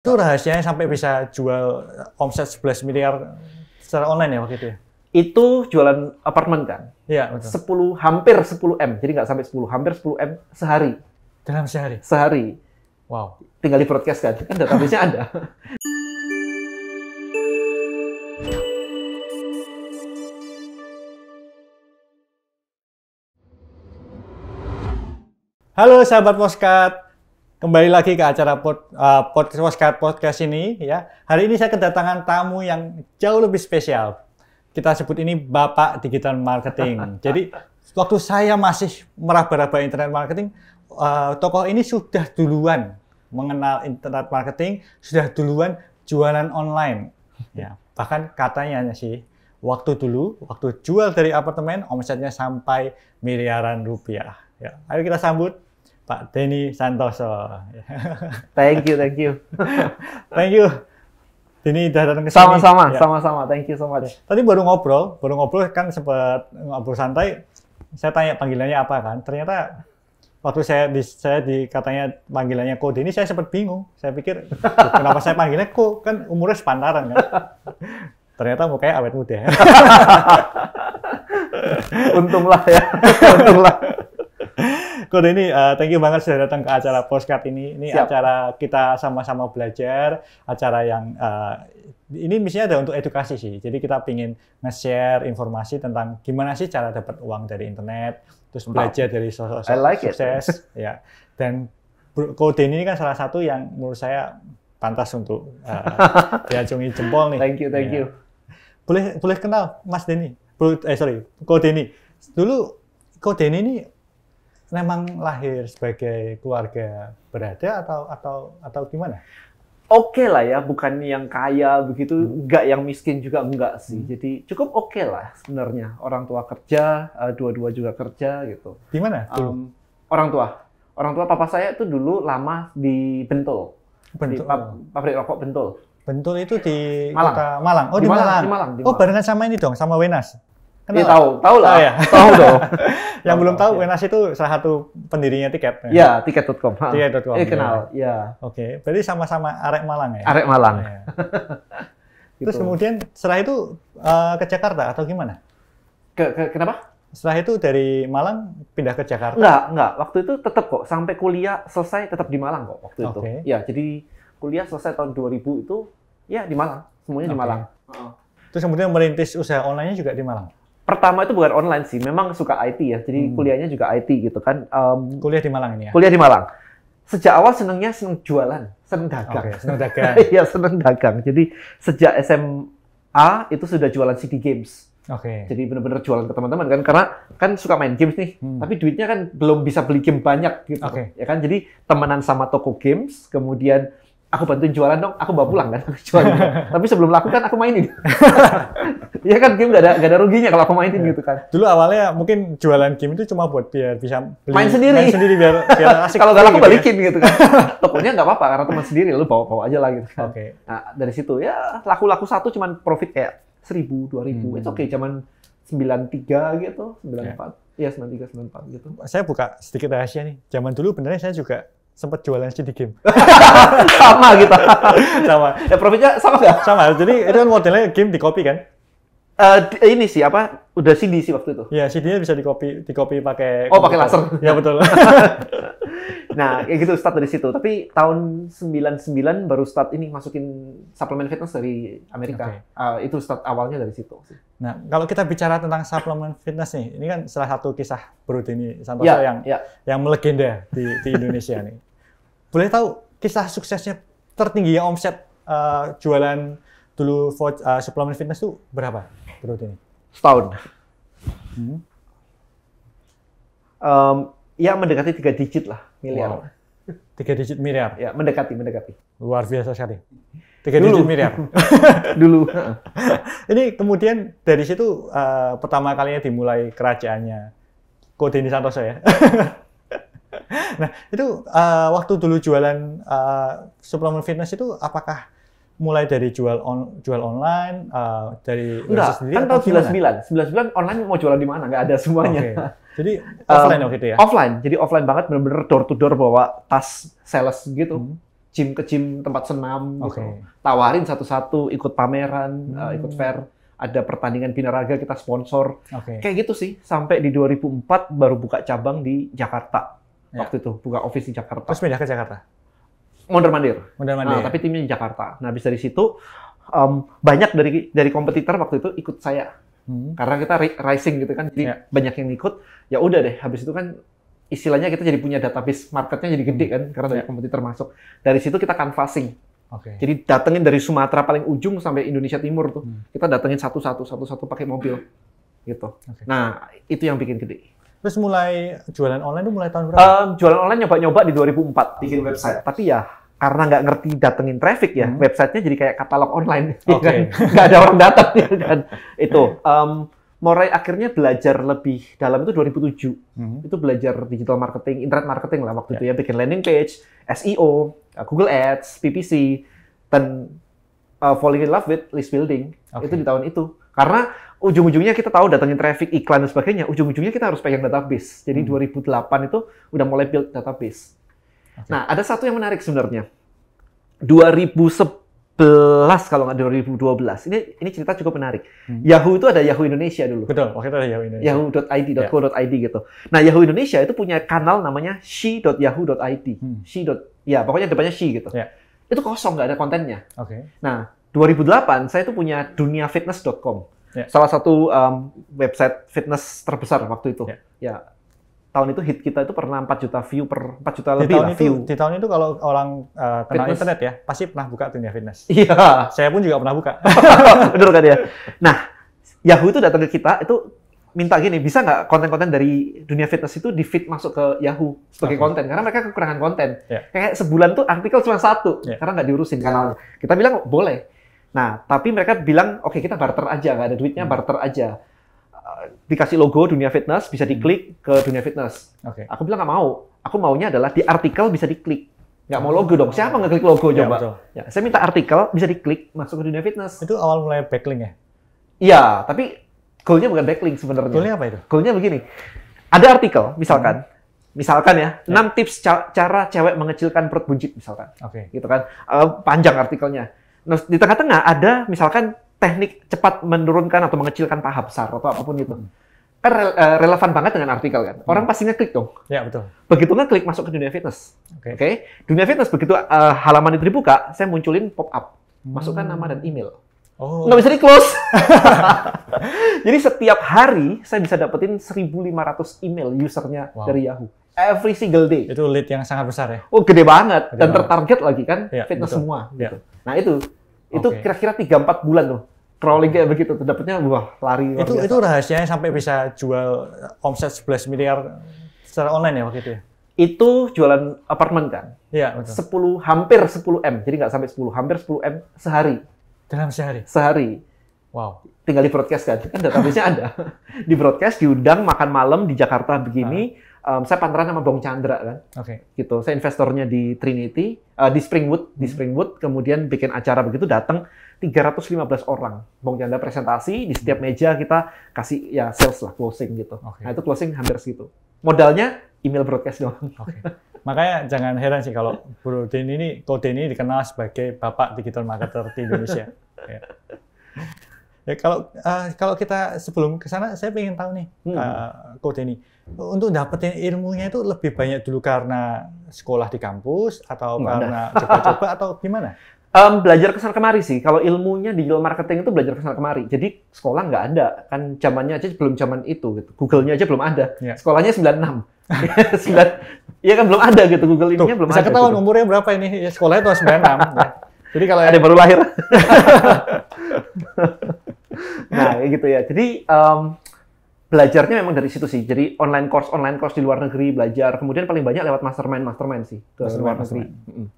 Itu rahasianya sampai bisa jual omset 11 miliar secara online ya waktu itu ya? Itu jualan apartemen kan? Iya, betul. 10, hampir 10 M. Jadi nggak sampai 10, hampir 10 M sehari. Dalam sehari? Sehari. Wow. Tinggal di broadcast kan? Kan database-nya ada. Halo sahabat Poskat, kembali lagi ke acara pod, uh, podcast podcast podcast ini ya. Hari ini saya kedatangan tamu yang jauh lebih spesial. Kita sebut ini Bapak Digital Marketing. Jadi waktu saya masih meraba-raba internet marketing, uh, tokoh ini sudah duluan mengenal internet marketing, sudah duluan jualan online. Ya, bahkan katanya sih waktu dulu waktu jual dari apartemen omsetnya sampai miliaran rupiah. Ya, ayo kita sambut Pak Denny Santoso. thank you, thank you. thank you. Denny udah datang ke sini. Sama-sama, sama ya. sama-sama. Thank you so much. Tadi baru ngobrol, baru ngobrol kan sempat ngobrol santai. Saya tanya panggilannya apa kan. Ternyata waktu saya di saya dikatanya panggilannya Ko Denny saya sempat bingung. Saya pikir kenapa saya panggilnya Ko kan umurnya sepantaran kan. Ternyata kayak awet muda. Untunglah ya. Untunglah. Kode ini uh, eh, thank you banget sudah datang ke acara Postcard ini. Ini Siap. acara kita sama-sama belajar, acara yang uh, ini misinya ada untuk edukasi sih. Jadi kita pingin nge-share informasi tentang gimana sih cara dapat uang dari internet, terus belajar dari sosok -so like sukses, it. ya. Dan kode ini kan salah satu yang menurut saya pantas untuk uh, diacungi jempol nih. Thank you, thank ya. you. Boleh boleh kenal Mas Denny? Eh sorry, kode Denny. Dulu Ko Denny ini memang lahir sebagai keluarga berada atau atau atau gimana? Oke okay lah ya, bukan yang kaya begitu, hmm. yang miskin juga enggak sih. Hmm. Jadi cukup oke okay lah sebenarnya. Orang tua kerja, eh, dua-dua juga kerja gitu. Gimana? Um, orang tua, orang tua papa saya itu dulu lama di Bentul, Bentul. di pabrik rokok Bentul. Bentul itu di Malang. Kota Malang. Oh di, di Malang. Malang. Di Malang. Oh barengan sama ini dong, sama Wenas. Kenal? Ya, tahu, tahu lah. Oh, ya. Tahu dong. yang belum tahu, ya. Wenas itu salah satu pendirinya tiket. Ya, ya tiket.com. Tiket.com. Eh, iya. kenal. Ya. Oke, okay. berarti sama-sama Arek Malang ya? Arek Malang. Ya. gitu. Terus kemudian setelah itu uh, ke Jakarta atau gimana? Ke, ke kenapa? Setelah itu dari Malang pindah ke Jakarta? Enggak, enggak. Waktu itu tetap kok sampai kuliah selesai tetap di Malang kok waktu okay. itu. Ya, jadi kuliah selesai tahun 2000 itu ya di Malang, semuanya okay. di Malang. Uh Terus kemudian merintis usaha online-nya juga di Malang? pertama itu bukan online sih, memang suka IT ya. Jadi hmm. kuliahnya juga IT gitu kan. Um, kuliah di Malang ini ya. Kuliah di Malang. Sejak awal senengnya seneng jualan, seneng dagang. Okay, seneng dagang. Iya, seneng dagang. Jadi sejak SMA itu sudah jualan CD games. Oke. Okay. Jadi benar-benar jualan ke teman-teman kan karena kan suka main games nih, hmm. tapi duitnya kan belum bisa beli game banyak gitu. Okay. Ya kan jadi temenan sama toko games, kemudian aku bantuin jualan dong, aku bawa pulang kan, aku jualan. Tapi sebelum lakukan kan aku mainin. Iya kan game gak ada, gak ada ruginya kalau aku mainin iya. gitu kan. Dulu awalnya mungkin jualan game itu cuma buat biar bisa beli, main sendiri. Main sendiri biar, biar asik. kalau galak gitu balikin ya. gitu kan. Tokonya nggak apa-apa karena teman sendiri lu bawa-bawa aja lah gitu kan. Okay. Nah, dari situ ya laku-laku satu cuman profit kayak seribu, dua ribu. Hmm. Itu oke okay, sembilan tiga gitu, 94. Iya, ya, sembilan empat gitu. Saya buka sedikit rahasia nih. Zaman dulu benernya saya juga sempat jualan CD game. sama gitu. sama. Ya profitnya sama nggak? Sama. Jadi itu kan modelnya game di copy kan? Uh, ini sih apa udah CD sih waktu itu. Iya, CD-nya bisa di copy pakai Oh, pakai laser. Iya, betul. nah, kayak gitu start dari situ. Tapi tahun 99 baru start ini masukin suplemen fitness dari Amerika. Okay. Uh, eh, itu start awalnya dari situ Nah, kalau kita bicara tentang suplemen fitness nih, ini kan salah satu kisah Bro ini Santoso ya, yang ya. yang melegenda di di Indonesia nih. Boleh tahu kisah suksesnya tertinggi yang omset uh, jualan dulu uh, suplemen fitness itu berapa? growth ini? Setahun. Hmm. Um, ya mendekati tiga digit lah miliar. Wow. Tiga digit miliar? Ya mendekati, mendekati. Luar biasa sekali. Tiga Dulu. digit miliar. Dulu. ini kemudian dari situ uh, pertama kalinya dimulai kerajaannya Kode ini Santoso ya. nah itu uh, waktu dulu jualan uh, suplemen fitness itu apakah mulai dari jual on, jual online uh, dari Enggak, sendiri kan tahun sembilan sembilan online mau jualan di mana nggak ada semuanya okay. jadi offline um, gitu ya offline jadi offline banget benar-benar door to door bawa tas sales gitu hmm. gym ke gym tempat senam gitu. okay. tawarin satu-satu ikut pameran eh, hmm. uh, ikut fair ada pertandingan binaraga kita sponsor okay. kayak gitu sih sampai di 2004 baru buka cabang di Jakarta ya. waktu itu buka office di Jakarta terus pindah ke Jakarta mondar mandir. Mondar ah, mandir. Nah, tapi timnya di Jakarta. Nah, bisa dari situ um, banyak dari dari kompetitor waktu itu ikut saya. Hmm. Karena kita rising gitu kan, jadi yeah. banyak yang ikut. Ya udah deh, habis itu kan istilahnya kita jadi punya database marketnya jadi gede kan karena banyak ya. kompetitor masuk. Dari situ kita canvassing. Okay. Jadi datengin dari Sumatera paling ujung sampai Indonesia Timur tuh. Hmm. Kita datengin satu-satu satu-satu pakai mobil gitu. Okay. Nah, itu yang bikin gede. Terus mulai jualan online itu mulai tahun berapa? Um, jualan online nyoba-nyoba di 2004 bikin website. Tapi ya karena nggak ngerti datengin traffic ya, hmm. websitenya jadi kayak katalog online. Iya okay. Kan? nggak ada orang datang ya kan. Itu um, Morai akhirnya belajar lebih dalam itu 2007. Hmm. Itu belajar digital marketing, internet marketing lah waktu yeah. itu ya. ya, bikin landing page, SEO, eh, Google Ads, PPC, dan uh, eh, falling in love with list building. Okay. Itu di tahun itu. Karena ujung-ujungnya kita tahu datangin traffic iklan dan sebagainya, ujung-ujungnya kita harus pegang database. Jadi hmm. 2008 itu udah mulai build database. Okay. Nah, ada satu yang menarik sebenarnya. 2011 kalau nggak 2012. Ini ini cerita cukup menarik. Hmm. Yahoo itu ada Yahoo Indonesia dulu. Betul, waktu itu ada Yahoo Indonesia. yahoo.id.co.id ya. yeah. gitu. Nah, Yahoo Indonesia itu punya kanal namanya she.yahoo.id. Hmm. She. Ya, pokoknya depannya she gitu. Yeah. Itu kosong, nggak ada kontennya. Oke. Okay. Nah, 2008 saya itu punya duniafitness.com. Yeah. Salah satu um, website fitness terbesar waktu itu. Yeah. Ya tahun itu hit kita itu pernah 4 juta view per 4 juta lebih lah itu, view. Di tahun itu kalau orang uh, kenal internet ya pasti pernah buka dunia fitness. Iya. Saya pun juga pernah buka. Betul kan ya. Nah Yahoo itu datang ke kita itu minta gini bisa nggak konten-konten dari dunia fitness itu di feed masuk ke Yahoo sebagai okay. konten karena mereka kekurangan konten. Yeah. Kayak sebulan tuh artikel cuma satu yeah. karena nggak diurusin kanalnya. Kita bilang boleh Nah, tapi mereka bilang, oke okay, kita barter aja, nggak ada duitnya, hmm. barter aja. Uh, dikasih logo dunia fitness, bisa hmm. diklik ke dunia fitness. Okay. Aku bilang nggak mau. Aku maunya adalah di artikel bisa diklik. Nggak hmm. mau logo dong. Siapa klik logo ya, coba? Ya, saya minta artikel bisa diklik masuk ke dunia fitness. Itu awal mulai backlink ya? Iya, tapi goalnya bukan backlink sebenarnya. Goalnya apa itu? Goalnya begini. Ada artikel, misalkan. Hmm misalkan ya, ya. enam ya. tips ca cara cewek mengecilkan perut buncit misalkan. Oke. Okay. Gitu kan. Uh, panjang artikelnya. Nah, di tengah-tengah ada misalkan teknik cepat menurunkan atau mengecilkan paha besar atau apapun itu. Hmm. Kan re eh, relevan banget dengan artikel kan. Orang hmm. pastinya klik dong. Ya, betul. Begitu ngeklik masuk ke dunia fitness. Oke. Okay. Okay? Dunia fitness begitu uh, halaman itu dibuka, saya munculin pop-up. Hmm. Masukkan nama dan email. Oh. Nggak bisa di-close. Jadi setiap hari saya bisa dapetin 1.500 email usernya wow. dari Yahoo every single day. Itu lead yang sangat besar ya? Oh, gede banget. Gede Dan tertarget lagi kan, ya, fitness betul. semua. Ya. Gitu. Nah itu itu kira-kira tiga empat bulan tuh crawling kayak begitu tuh dapatnya wah lari. Itu biasa. itu rahasianya sampai bisa jual omset 11 miliar secara online ya waktu itu ya? Itu jualan apartemen kan? Iya, betul. 10 hampir 10 M. Jadi nggak sampai 10, hampir 10 M sehari. Dalam sehari. Sehari. Wow. Tinggal di broadcast kan, kan database-nya ada. di broadcast diundang makan malam di Jakarta begini. Ah um, saya partneran sama Bong Chandra kan. Okay. Gitu. Saya investornya di Trinity, uh, di Springwood, di hmm. Springwood kemudian bikin acara begitu datang 315 orang. Bong Chandra presentasi di setiap hmm. meja kita kasih ya sales lah closing gitu. Okay. Nah, itu closing hampir segitu. Modalnya email broadcast doang. Okay. Makanya jangan heran sih kalau Bro Den ini, Koden ini dikenal sebagai bapak digital marketer di Indonesia. ya. ya kalau uh, kalau kita sebelum ke sana saya ingin tahu nih hmm. uh, eh, Koden ini untuk dapetin ilmunya itu lebih banyak dulu karena sekolah di kampus atau Enggak karena coba-coba atau gimana? Um, belajar kesana kemari sih. Kalau ilmunya di marketing itu belajar kesana kemari. Jadi sekolah nggak ada. Kan zamannya aja belum zaman itu. Gitu. Google-nya aja belum ada. Ya. Sekolahnya 96. Iya ya kan belum ada gitu. Google ininya belum bisa ada. Bisa ketahuan gitu. umurnya berapa ini. Ya, sekolahnya tahun 96. ya. Jadi kalau ada yang baru lahir. nah, gitu ya. Jadi um, belajarnya memang dari situ sih. Jadi online course online course di luar negeri belajar. Kemudian paling banyak lewat mastermind mastermind sih ke mastermind, luar negeri.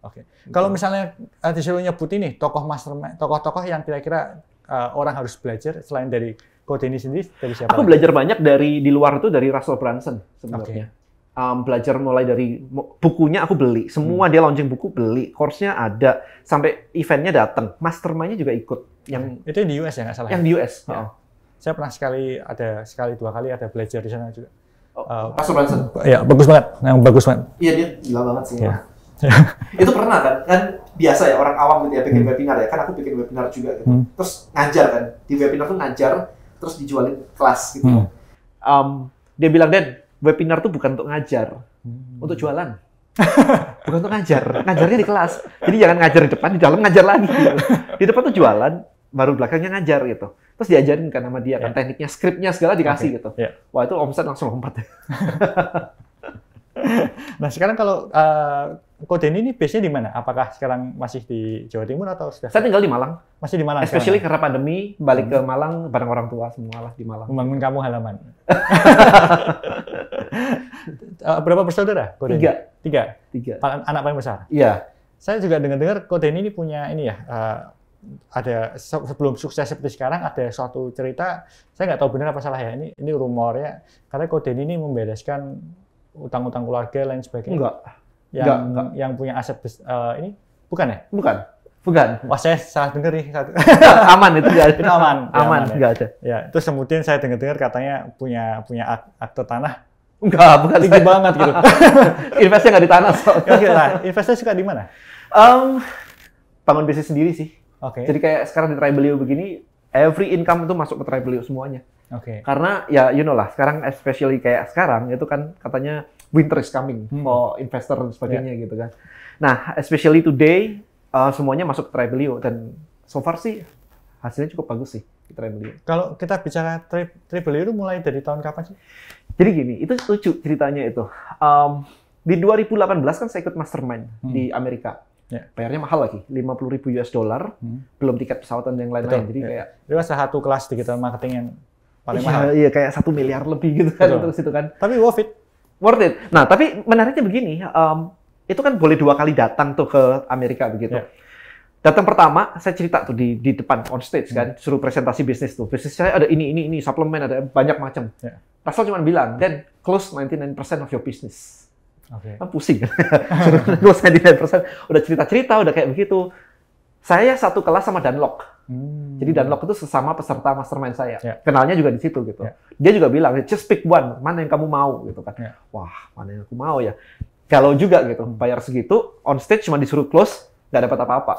Oke. Gitu. Kalau misalnya eh, uh, saya nyebut nih tokoh mastermind, tokoh-tokoh yang kira-kira uh, orang harus belajar selain dari Coach ini sendiri dari siapa? Aku lagi? belajar banyak dari di luar itu dari Russell Brunson sebenarnya. Okay. Um, belajar mulai dari bukunya aku beli, semua hmm. dia launching buku beli, course-nya ada, sampai eventnya datang, mastermind juga ikut. Yang itu yang di US ya nggak salah? Ya? Yang ya? di US. Ya. Oh. Saya pernah sekali ada sekali dua kali ada belajar di sana juga. Oh, uh, Ya, bagus banget. Yang bagus banget. Iya, dia gila banget sih. Ya. itu pernah kan? Kan biasa ya orang awam gitu ya bikin hmm. webinar ya. Kan aku bikin webinar juga gitu. Hmm. Terus ngajar kan. Di webinar tuh ngajar terus dijualin kelas gitu. Hmm. Um, dia bilang, "Den, webinar tuh bukan untuk ngajar, hmm. untuk jualan." bukan untuk ngajar. Ngajarnya di kelas. Jadi jangan ngajar di depan, di dalam ngajar lagi. Di depan tuh jualan, baru belakangnya ngajar gitu. Terus diajarin kan sama dia yeah. kan ya. tekniknya, skripnya segala dikasih okay. gitu. Yeah. Wah itu omset langsung lompat. nah sekarang kalau uh, Kode ini base-nya di mana? Apakah sekarang masih di Jawa Timur atau sudah? Saya tinggal di Malang. Masih di Malang. Especially sekarang? Ya? karena pandemi, balik hmm. ke Malang bareng orang tua semua lah di Malang. Membangun kamu halaman. uh, berapa bersaudara? Kode Tiga. Tiga. Tiga. Anak paling besar. Iya. Saya juga dengar-dengar Kode ini punya ini ya. Uh, ada sebelum sukses seperti sekarang ada suatu cerita saya nggak tahu benar apa salah ya ini ini ya karena Koden ini membereskan utang-utang keluarga lain sebagainya. Enggak. Yang enggak, enggak. yang punya aset uh, ini bukan ya? Bukan. Bukan. Wah saya salah dengar nih. Ya. aman itu enggak aman. Aman, ya, aman enggak ya. ada. Ya, terus kemudian saya dengar-dengar katanya punya punya ak akte tanah Enggak, bukan tinggi saya. banget gitu. investnya nggak di tanah soalnya. Nah, investnya suka di mana? Um, bangun bisnis sendiri sih. Oke. Okay. Jadi kayak sekarang di Tribelio begini, every income itu masuk ke Tribelio semuanya. Oke. Okay. Karena ya you know lah, sekarang especially kayak sekarang itu kan katanya winter is coming hmm. for investor dan sebagainya yeah. gitu kan. Nah, especially today uh, semuanya masuk ke Tribelio dan so far sih hasilnya cukup bagus sih di Tribelio. Kalau kita bicara tri Tribelio itu mulai dari tahun kapan sih? Jadi gini, itu lucu ceritanya itu. Um, di 2018 kan saya ikut mastermind hmm. di Amerika. Yeah. Bayarnya mahal lagi, 50 ribu US dollar, hmm. belum tiket pesawatan yang lain-lain. Jadi yeah. kayak itu kan satu kelas digital marketing yang paling yeah, mahal. Iya, kayak satu miliar lebih gitu kan untuk itu kan. Tapi worth it. Worth it. Nah, tapi menariknya begini, um, itu kan boleh dua kali datang tuh ke Amerika begitu. Yeah. Datang pertama, saya cerita tuh di, di depan on stage hmm. kan, suruh presentasi bisnis tuh. Bisnis saya ada ini, ini, ini, suplemen, ada banyak macam. Yeah. Rasul cuma bilang, dan close 99% of your business. Okay. Ah, kan pusing. kan. saya di persen udah cerita-cerita, udah kayak begitu. Saya satu kelas sama Dan Hmm. Jadi Lok itu sesama peserta mastermind saya. Yeah. Kenalnya juga di situ gitu. Yeah. Dia juga bilang, just pick one, mana yang kamu mau gitu kan. Yeah. Wah, mana yang aku mau ya. Kalau juga gitu, hmm. bayar segitu, on stage cuma disuruh close, nggak dapat apa-apa.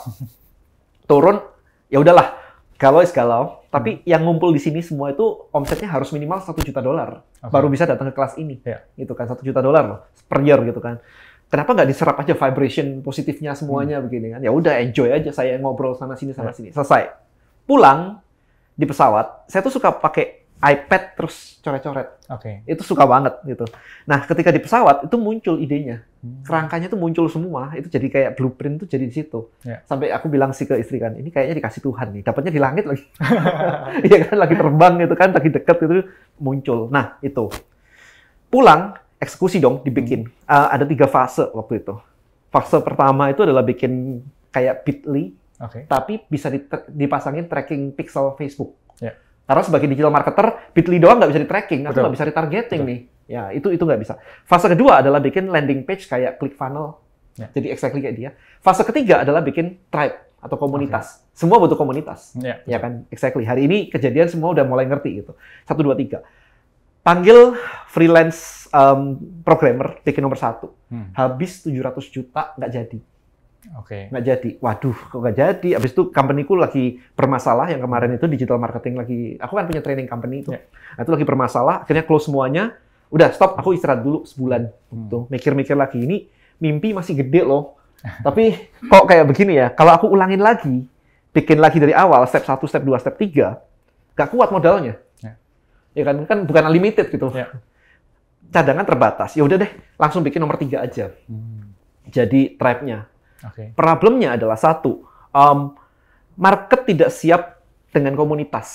Turun, ya udahlah kalau, is kalau, tapi hmm. yang ngumpul di sini semua itu omsetnya harus minimal satu juta dolar okay. baru bisa datang ke kelas ini, yeah. gitu kan satu juta dolar loh per year gitu kan. Kenapa nggak diserap aja vibration positifnya semuanya hmm. begini kan? Ya udah enjoy aja saya ngobrol sana sini sana yeah. sini selesai. Pulang di pesawat, saya tuh suka pakai iPad terus coret-coret. Oke. Okay. Itu suka banget gitu. Nah ketika di pesawat itu muncul idenya Hmm. kerangkanya itu muncul semua itu jadi kayak blueprint tuh jadi di situ yeah. sampai aku bilang sih ke istri kan ini kayaknya dikasih Tuhan nih dapatnya di langit lagi iya kan lagi terbang gitu kan lagi dekat itu muncul nah itu pulang eksekusi dong dibikin hmm. uh, ada tiga fase waktu itu fase pertama itu adalah bikin kayak Bitly okay. tapi bisa dipasangin tracking pixel Facebook yeah. karena sebagai digital marketer Bitly doang nggak bisa di tracking nggak bisa di targeting nih Ya, itu itu nggak bisa. Fase kedua adalah bikin landing page kayak klik funnel. Ya. Jadi exactly kayak dia. Fase ketiga adalah bikin tribe atau komunitas. Okay. Semua butuh komunitas. Ya. ya kan? Exactly. Hari ini kejadian semua udah mulai ngerti gitu. Satu, dua, tiga. Panggil freelance um, programmer, bikin nomor satu. Hmm. Habis 700 juta, nggak jadi. Oke. Okay. Nggak jadi. Waduh, kok nggak jadi? abis itu company ku lagi bermasalah. Yang kemarin itu digital marketing lagi. Aku kan punya training company itu. Yeah. Nah, itu lagi bermasalah. Akhirnya close semuanya udah stop aku istirahat dulu sebulan gitu mikir-mikir lagi ini mimpi masih gede loh tapi kok kayak begini ya kalau aku ulangin lagi bikin lagi dari awal step 1, step 2, step 3 gak kuat modalnya ya, ya kan kan bukan unlimited gitu ya. cadangan terbatas ya udah deh langsung bikin nomor 3 aja hmm. jadi trapnya okay. problemnya adalah satu um, market tidak siap dengan komunitas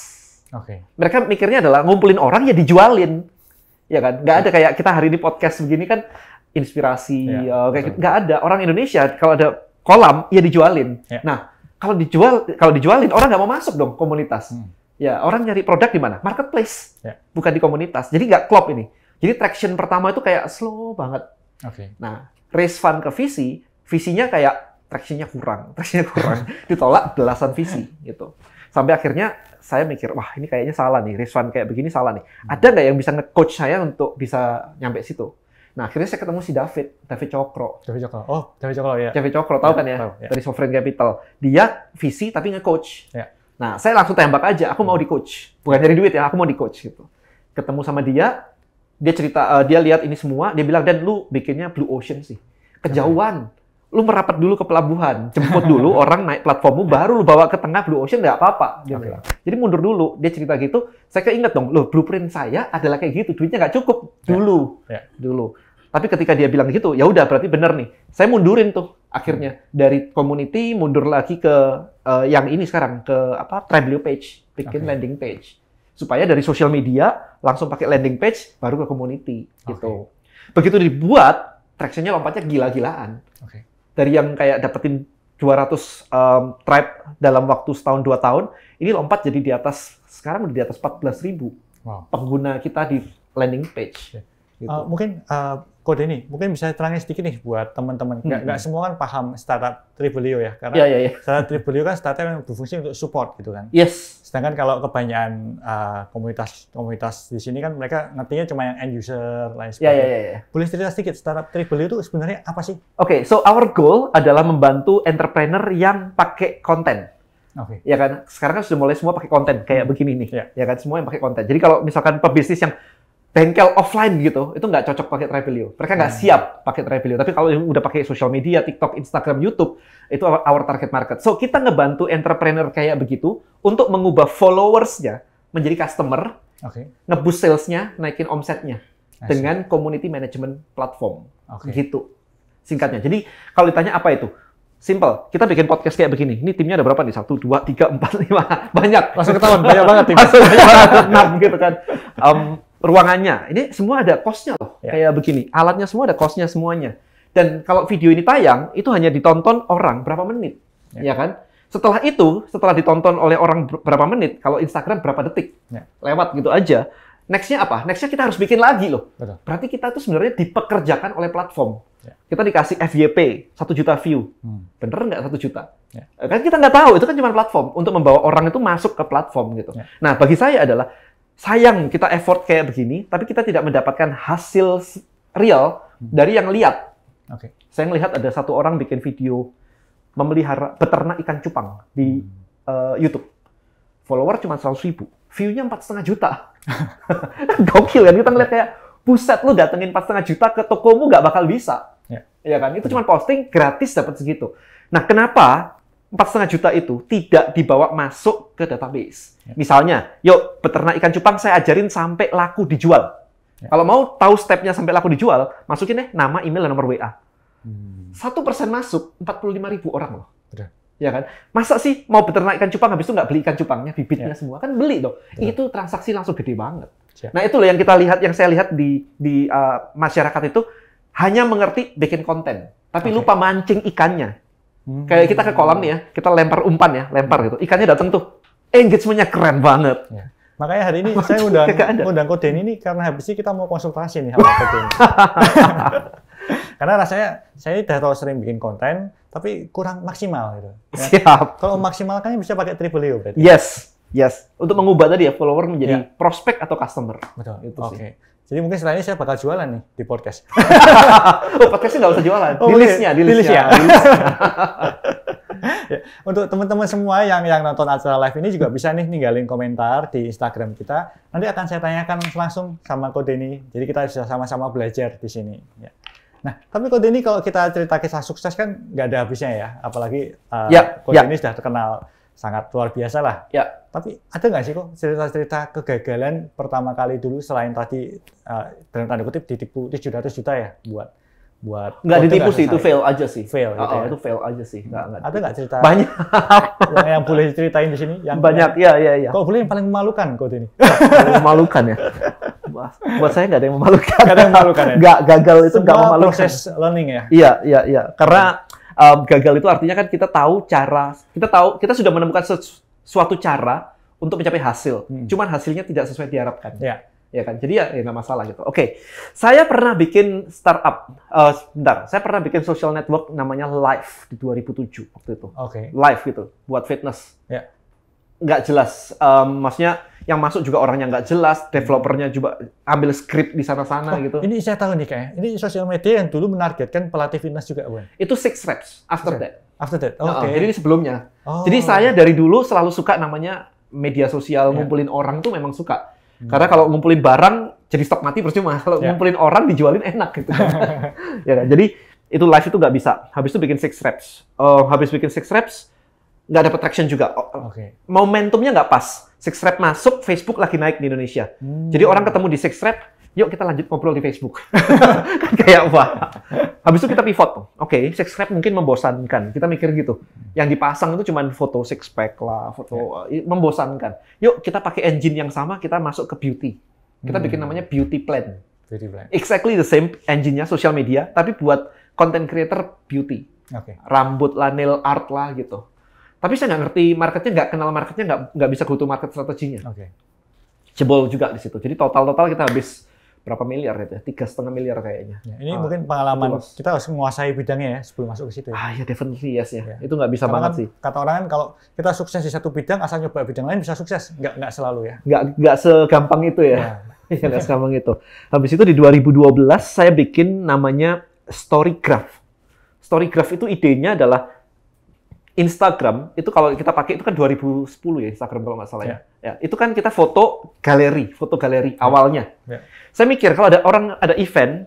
okay. mereka mikirnya adalah ngumpulin orang ya dijualin Ya kan? Nggak ada kayak kita hari ini podcast begini kan inspirasi. Ya, uh, kayak gitu. nggak ada. Orang Indonesia kalau ada kolam, ya dijualin. Ya. Nah, kalau dijual kalau dijualin orang nggak mau masuk dong komunitas. Hmm. Ya, orang nyari produk di mana? Marketplace. Ya. Bukan di komunitas. Jadi nggak klop ini. Jadi traction pertama itu kayak slow banget. Okay. Nah, raise fund ke visi, visinya kayak tractionnya kurang, tractionnya kurang, ditolak belasan visi gitu. Sampai akhirnya saya mikir, wah ini kayaknya salah nih, Rizwan kayak begini salah nih. Hmm. Ada nggak yang bisa nge-coach saya untuk bisa nyampe situ? Nah, akhirnya saya ketemu si David, David Cokro. David Cokro. Oh, David Cokro ya. David Cokro tahu ya, kan ya, tahu, ya. dari Sovereign Capital. Dia visi tapi nge-coach. Ya. Nah, saya langsung tembak aja, aku mau di-coach. Bukan dari duit ya, aku mau di-coach gitu. Ketemu sama dia, dia cerita uh, dia lihat ini semua, dia bilang, "Dan lu bikinnya Blue Ocean sih." Ya? Kejauhan lu merapat dulu ke pelabuhan, jemput dulu orang naik platformmu, baru lu bawa ke tengah Blue Ocean nggak apa-apa. Gitu. Okay. Jadi mundur dulu. Dia cerita gitu, saya keinget dong, loh blueprint saya adalah kayak gitu, duitnya nggak cukup ya. dulu, yeah. Yeah. dulu. Tapi ketika dia bilang gitu, ya udah berarti bener nih. Saya mundurin tuh akhirnya dari community mundur lagi ke uh, yang ini sekarang ke apa Travel page, bikin okay. landing page supaya dari sosial media langsung pakai landing page baru ke community okay. gitu. Begitu dibuat, tractionnya lompatnya gila-gilaan. Okay dari yang kayak dapetin 200 um, tribe dalam waktu setahun dua tahun ini lompat jadi di atas sekarang di atas belas ribu wow. pengguna kita di landing page. Gitu. Uh, mungkin uh, kode ini. Mungkin bisa terangin sedikit nih buat teman-teman. Nggak, hmm. semua kan paham startup Trivelio ya, karena yeah, yeah, yeah. startup Trivelio kan startup yang berfungsi untuk support gitu kan. Yes. Sedangkan kalau kebanyakan komunitas ah, komunitas komunitas di sini kan mereka ngertinya cuma yang end user lain ya, ya, sebagainya. Yeah, yeah, yeah. Boleh cerita sedikit startup Trivelio itu sebenarnya apa sih? Oke, okay, so our goal adalah membantu entrepreneur yang pakai konten. Okay. Ya kan, sekarang kan sudah mulai semua pakai konten kayak hmm. begini nih. Yeah. Ya kan, semua yang pakai konten. Jadi kalau misalkan pebisnis yang bengkel offline gitu, itu nggak cocok pakai Travelio. Mereka nggak hmm. siap pakai Travelio. Tapi kalau yang udah pakai social media, TikTok, Instagram, YouTube, itu our, target market. So, kita ngebantu entrepreneur kayak begitu untuk mengubah followersnya menjadi customer, okay. ngebus salesnya, naikin omsetnya dengan community management platform. Okay. Gitu. Singkatnya. Jadi, kalau ditanya apa itu? Simple. Kita bikin podcast kayak begini. Ini timnya ada berapa nih? Satu, dua, tiga, empat, lima. Banyak. Langsung ketahuan. Banyak banget tim. Langsung banyak banget. Enam gitu kan. Um, ruangannya. Ini semua ada costnya loh. Ya. Kayak begini, alatnya semua ada costnya semuanya. Dan kalau video ini tayang, itu hanya ditonton orang berapa menit, ya, ya kan? Setelah itu, setelah ditonton oleh orang berapa menit, kalau Instagram berapa detik, ya. lewat gitu aja. Nextnya apa? Nextnya kita harus bikin lagi loh. Betul. Berarti kita tuh sebenarnya dipekerjakan oleh platform. Ya. Kita dikasih FYP satu juta view, hmm. bener nggak satu juta? Ya. Kan kita nggak tahu, itu kan cuma platform untuk membawa orang itu masuk ke platform gitu. Ya. Nah bagi saya adalah sayang kita effort kayak begini, tapi kita tidak mendapatkan hasil real hmm. dari yang lihat. Okay. Saya melihat ada satu orang bikin video memelihara peternak ikan cupang di uh, YouTube. Follower cuma 100 ribu, viewnya empat setengah juta. Gokil kan kita ngeliat kayak buset lu datengin empat setengah juta ke tokomu nggak bakal bisa. Ya. Iya yeah. kan? Itu cuma posting gratis dapat segitu. Nah kenapa Empat setengah juta itu tidak dibawa masuk ke database. Ya. Misalnya, yuk peternak ikan cupang saya ajarin sampai laku dijual. Ya. Kalau mau tahu stepnya sampai laku dijual, masukin deh nama, email, dan nomor WA. Hmm. Satu hmm. persen masuk, empat puluh lima ribu orang loh. Ya kan? Masa sih mau peternak ikan cupang, habis itu nggak beli ikan cupangnya, bibitnya ya. semua? Kan beli dong. Itu transaksi langsung gede banget. Ya. Nah itu loh yang kita lihat, yang saya lihat di, di uh, masyarakat itu, hanya mengerti bikin konten. Tapi okay. lupa mancing ikannya Hmm. Kayak kita ke kolam nih ya, kita lempar umpan ya, lempar gitu. Ikannya datang tuh. Engagementnya keren banget. Ya. Makanya hari ini saya undang undang Koden ini karena habis ini kita mau konsultasi nih sama Koden. karena rasanya saya udah tahu sering bikin konten tapi kurang maksimal gitu. Ya. Siap. Kalau maksimal kan bisa pakai Triple berarti. Yes. Yes, untuk mengubah tadi ya follower menjadi ya. prospek atau customer. Betul. Itu Okay. Sih. Jadi mungkin setelah ini saya bakal jualan nih di podcast. oh, podcastnya nggak usah jualan. Oh, di listnya, listnya. Di ya. ya, Untuk teman-teman semua yang yang nonton acara live ini juga bisa nih ninggalin komentar di Instagram kita. Nanti akan saya tanyakan langsung sama Kode ini. Jadi kita bisa sama-sama belajar di sini. Ya. Nah, tapi Kode ini kalau kita cerita kisah sukses kan nggak ada habisnya ya. Apalagi uh, ya, Kode ya. ini sudah terkenal sangat luar biasa lah. Ya. Tapi ada nggak sih kok cerita-cerita kegagalan pertama kali dulu selain tadi uh, dalam tanda kutip ditipu 700 juta ya buat buat nggak ditipu sih itu ya? fail aja sih fail gitu oh, ya. itu fail aja sih nggak, nggak ada nggak cerita banyak yang, yang boleh diceritain di sini yang banyak yang, ya ya ya kok boleh yang paling memalukan kok ini memalukan ya buat saya nggak ada yang memalukan nggak ada yang ya? nggak gagal itu nggak memalukan proses learning ya iya iya iya karena hmm um, gagal itu artinya kan kita tahu cara, kita tahu kita sudah menemukan suatu cara untuk mencapai hasil. Hmm. Cuman hasilnya tidak sesuai diharapkan. Ya. Ya kan, jadi ya, ya masalah gitu. Oke, okay. saya pernah bikin startup, uh, eh, bentar, saya pernah bikin social network namanya Live di 2007 waktu itu. Oke. Okay. Live gitu, buat fitness. Ya. Nggak jelas, um, maksudnya yang masuk juga orangnya nggak jelas, hmm. developernya juga ambil script di sana-sana oh, gitu. Ini saya tahu nih kayak, Ini sosial media yang dulu menargetkan pelatih fitness juga, bukan? Itu six reps after okay. that. After that. Oke. Okay. jadi ini sebelumnya. Oh. Jadi saya dari dulu selalu suka namanya media sosial, yeah. ngumpulin orang tuh memang suka. Hmm. Karena kalau ngumpulin barang jadi stok mati percuma. Kalau yeah. ngumpulin orang dijualin enak gitu. ya Jadi itu live itu nggak bisa. Habis itu bikin six reps. Uh, habis bikin six reps, nggak dapat traction juga. Okay. Momentumnya nggak pas. Six Rep masuk, Facebook lagi naik di Indonesia. Hmm. Jadi orang ketemu di Six Rep, yuk kita lanjut ngobrol di Facebook. kan kayak apa Habis itu kita pivot. Oke, okay, Six Rep mungkin membosankan. Kita mikir gitu. Yang dipasang itu cuma foto six pack lah, foto okay. Ya. membosankan. Yuk kita pakai engine yang sama, kita masuk ke beauty. Kita hmm. bikin namanya beauty plan. Beauty plan. Exactly the same engine-nya social media, tapi buat content creator beauty. Okay. Rambut lah, nail art lah gitu tapi saya nggak ngerti marketnya, nggak kenal marketnya, nggak nggak bisa go market strateginya. Oke. Okay. Jebol juga di situ. Jadi total-total kita habis berapa miliar gitu ya? Tiga setengah miliar kayaknya. Ya, ini uh, mungkin pengalaman kita harus menguasai bidangnya ya sebelum masuk ke situ. Ya. Ah ya definitely yes ya. ya. Itu nggak bisa Karena banget kan, sih. Kata orang kan kalau kita sukses di satu bidang asal nyoba bidang lain bisa sukses. Nggak nggak selalu ya. Nggak nggak segampang itu ya. nggak ya. nggak segampang itu. Habis itu di 2012 saya bikin namanya Storygraph. Storygraph itu idenya adalah Instagram itu kalau kita pakai itu kan 2010 ya Instagram kalau nggak salah ya. Yeah. ya. Itu kan kita foto galeri, foto galeri ya. awalnya. Yeah. Saya mikir kalau ada orang ada event,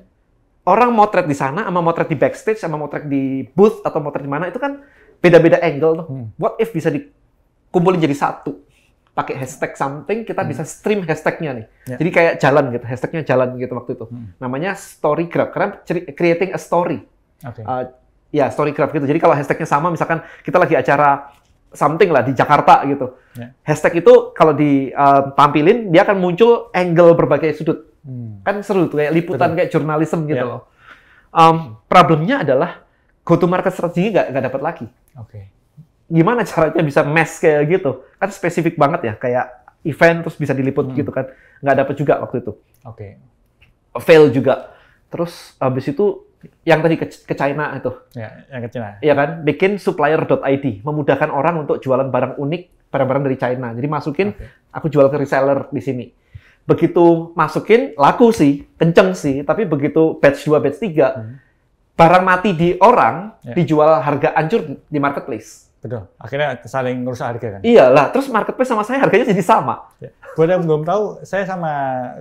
orang motret di sana sama motret di backstage sama motret di booth atau motret di mana itu kan beda-beda angle tuh. Hmm. What if bisa dikumpulin jadi satu? pakai hashtag something kita hmm. bisa stream hashtagnya nih yeah. jadi kayak jalan gitu hashtagnya jalan gitu waktu itu hmm. namanya story grab karena creating a story okay. uh, ya storycraft gitu. Jadi kalau hashtagnya sama, misalkan kita lagi acara something lah di Jakarta gitu. Yeah. Hashtag itu kalau ditampilin eh, dia akan muncul angle berbagai sudut. Hmm. Kan seru tuh kayak liputan Betul. kayak jurnalisme gitu yeah. loh. Um, problemnya adalah go to market strategi nggak nggak dapat lagi. Oke. Okay. Gimana caranya bisa mass kayak gitu? Kan spesifik banget ya kayak event terus bisa diliput hmm. gitu kan. Nggak dapat juga waktu itu. Oke. Okay. Fail juga. Terus abis itu yang tadi ke, ke China itu. Ya, yang ke China. Iya kan? Bikin supplier.id, memudahkan orang untuk jualan barang unik, barang-barang dari China. Jadi masukin, okay. aku jual ke reseller di sini. Begitu masukin, laku sih, kenceng sih. Tapi begitu batch 2, batch 3, hmm. barang mati di orang, ya. dijual harga ancur di marketplace. Betul. Akhirnya saling merusak harga kan? Iya lah, Terus marketplace sama saya harganya jadi sama. Ya. Buat yang belum tahu, saya sama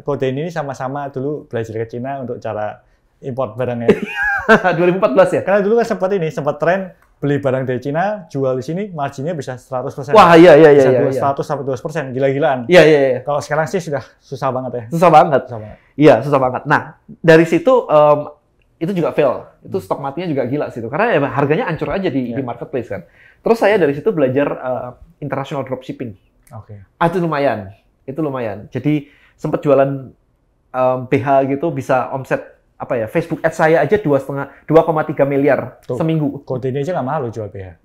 Koden ini sama-sama dulu belajar ke Cina untuk cara import barangnya. 2014 ya? Karena dulu kan sempat ini, sempat tren beli barang dari Cina, jual di sini, marginnya bisa 100%. Wah, iya, iya, iya. Bisa iya, 100 iya. sampai 200%, gila-gilaan. Iya, iya, iya. Kalau sekarang sih sudah susah banget ya. Susah banget. Susah banget. Iya, susah banget. Nah, dari situ um, itu juga fail. Itu hmm. stok matinya juga gila sih. Karena ya, harganya ancur aja di, yeah. di marketplace kan. Terus saya dari situ belajar uh, international dropshipping. Oke. Okay. Ah, itu lumayan. Itu lumayan. Jadi sempat jualan um, BH gitu bisa omset apa ya Facebook ad saya aja dua setengah dua koma tiga miliar Tuh, seminggu. Kode ini aja nggak mahal jual PH.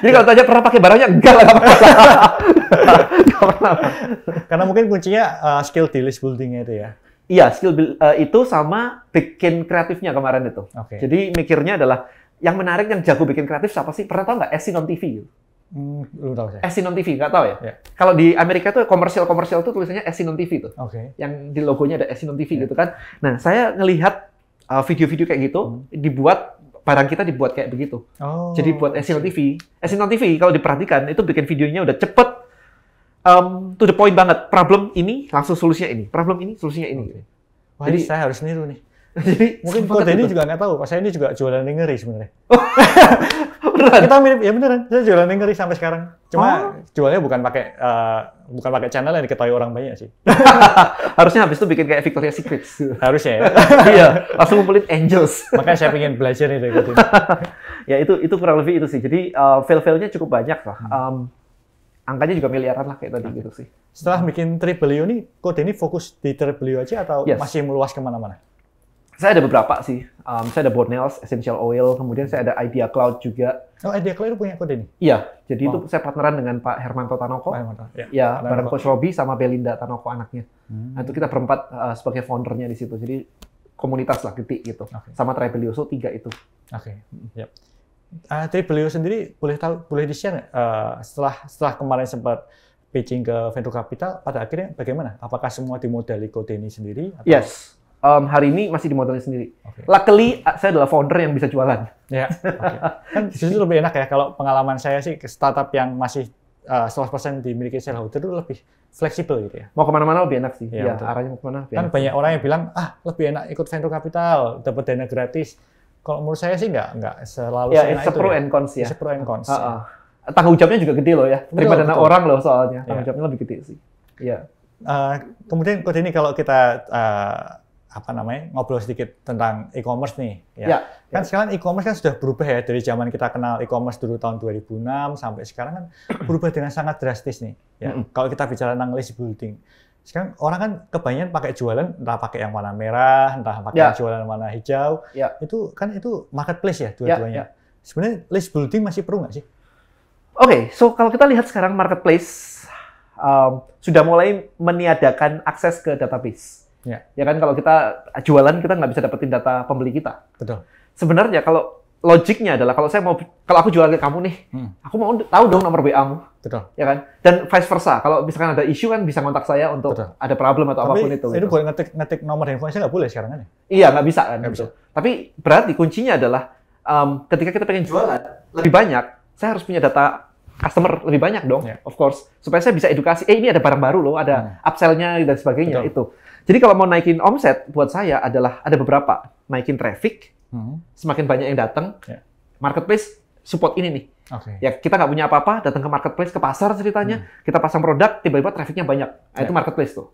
Jadi kalau tanya pernah pakai barangnya enggak lah. pernah. Karena mungkin kuncinya uh, skill di list buildingnya itu ya. Iya skill build, uh, itu sama bikin kreatifnya kemarin itu. Okay. Jadi mikirnya adalah yang menarik yang jago bikin kreatif siapa sih? Pernah tau nggak Esi on TV? belum hmm, tahu saya. Asinon TV, nggak tahu ya? Yeah. Kalau di Amerika tuh komersial-komersial tuh tulisannya Asinon TV tuh. Oke. Okay. Yang di logonya ada Asinon TV yeah. gitu kan. Nah, saya ngelihat video uh, video-video kayak gitu hmm. dibuat barang kita dibuat kayak begitu. Oh. Jadi buat Asinon TV, Asinon TV kalau diperhatikan itu bikin videonya udah cepet, um, to the point banget. Problem ini langsung solusinya ini, problem ini solusinya ini. Okay. Wah, Jadi saya harus niru nih. Jadi mungkin kode Denny gitu. juga nggak tahu. Pas saya ini juga jualan ngeri sebenarnya. Oh, beneran? Kita mirip, ya beneran. Saya jualan ngeri sampai sekarang. Cuma oh. jualnya bukan pakai uh, bukan pakai channel yang diketahui orang banyak sih. Harusnya habis itu bikin kayak Victoria's Secret. Harusnya. Ya. iya, langsung ngumpulin angels. Makanya saya pengen belajar nih dari itu. ya itu itu kurang lebih itu sih. Jadi uh, fail-failnya cukup banyak lah. Um, angkanya juga miliaran lah kayak tadi gitu sih. Setelah bikin triple U ini, kode ini fokus di triple U aja atau yes. masih meluas kemana-mana? saya ada beberapa sih. Um, saya ada Bornells Essential Oil, kemudian saya ada Idea Cloud juga. Oh, Idea Cloud itu punya aku deh nih? Iya, jadi oh. itu saya partneran dengan Pak Hermanto Tanoko. Pak Hermanto, ya. ya bareng Coach Robi sama Belinda Tanoko anaknya. Hmm. Nah, itu kita berempat uh, sebagai foundernya di situ. Jadi komunitas lah gede gitu. Okay. Sama Tribelioso tiga itu. Oke, okay. yep. Uh, Tribelio sendiri boleh tahu boleh di-share uh, setelah setelah kemarin sempat pitching ke venture capital pada akhirnya bagaimana? Apakah semua dimodali Kodeni sendiri? Atau? Yes um, hari ini masih di modelnya sendiri. Okay. Luckily saya adalah founder yang bisa jualan. Ya. Okay. kan lebih enak ya kalau pengalaman saya sih ke startup yang masih uh, eh, 100% dimiliki shareholder itu lebih fleksibel gitu ya. Mau kemana-mana lebih enak sih. Ya, ya arahnya mau kemana. Kan enak. banyak orang yang bilang ah lebih enak ikut venture capital dapat dana gratis. Kalau menurut saya sih nggak nggak selalu ya, it's itu. Ya. Ya. pro and cons ya. sepro pro and cons. Uh -uh. Ya. Tanggung jawabnya juga gede loh ya. Terima dana betul. orang loh soalnya. Ya. Tanggung ya. jawabnya lebih gede sih. Iya. Uh, kemudian Coach ini kalau kita uh, apa namanya ngobrol sedikit tentang e-commerce nih ya. ya kan ya. sekarang e-commerce kan sudah berubah ya dari zaman kita kenal e-commerce dulu tahun 2006 sampai sekarang kan hmm. berubah dengan sangat drastis nih ya. -hmm. Kalau kita bicara tentang list building. Sekarang orang kan kebanyakan pakai jualan entah pakai yang warna merah, entah pakai ya. yang jualan warna hijau. Ya. Itu kan itu marketplace ya, ya dua-duanya. Ya. Sebenarnya list building masih perlu nggak sih? Oke, okay, so kalau kita lihat sekarang marketplace um, sudah mulai meniadakan akses ke database Ya, ya kan kalau kita jualan kita nggak bisa dapetin data pembeli kita. Betul. Sebenarnya kalau logiknya adalah kalau saya mau kalau aku jual ke kamu nih, hmm. aku mau tahu dong nomor WA-mu. Betul. Ya kan? Dan vice versa. Kalau misalkan ada isu kan bisa kontak saya untuk Betul. ada problem atau Tapi apapun itu. Itu boleh ngetik ngetik nomor handphone saya nggak boleh sekarang kan? Ya? Iya, nggak bisa kan. Gitu. bisa. Tapi berarti kuncinya adalah um, ketika kita pengen jualan lebih banyak, saya harus punya data customer lebih banyak dong, yeah. of course, supaya saya bisa edukasi. Eh ini ada barang baru loh, ada hmm. upsellnya dan sebagainya Betul. itu. Jadi kalau mau naikin omset buat saya adalah ada beberapa naikin traffic, hmm. semakin banyak yang datang, yeah. marketplace support ini nih. Okay. Ya kita nggak punya apa-apa, datang ke marketplace, ke pasar ceritanya, hmm. kita pasang produk, tiba-tiba trafficnya banyak. yeah. Itu ya. marketplace tuh.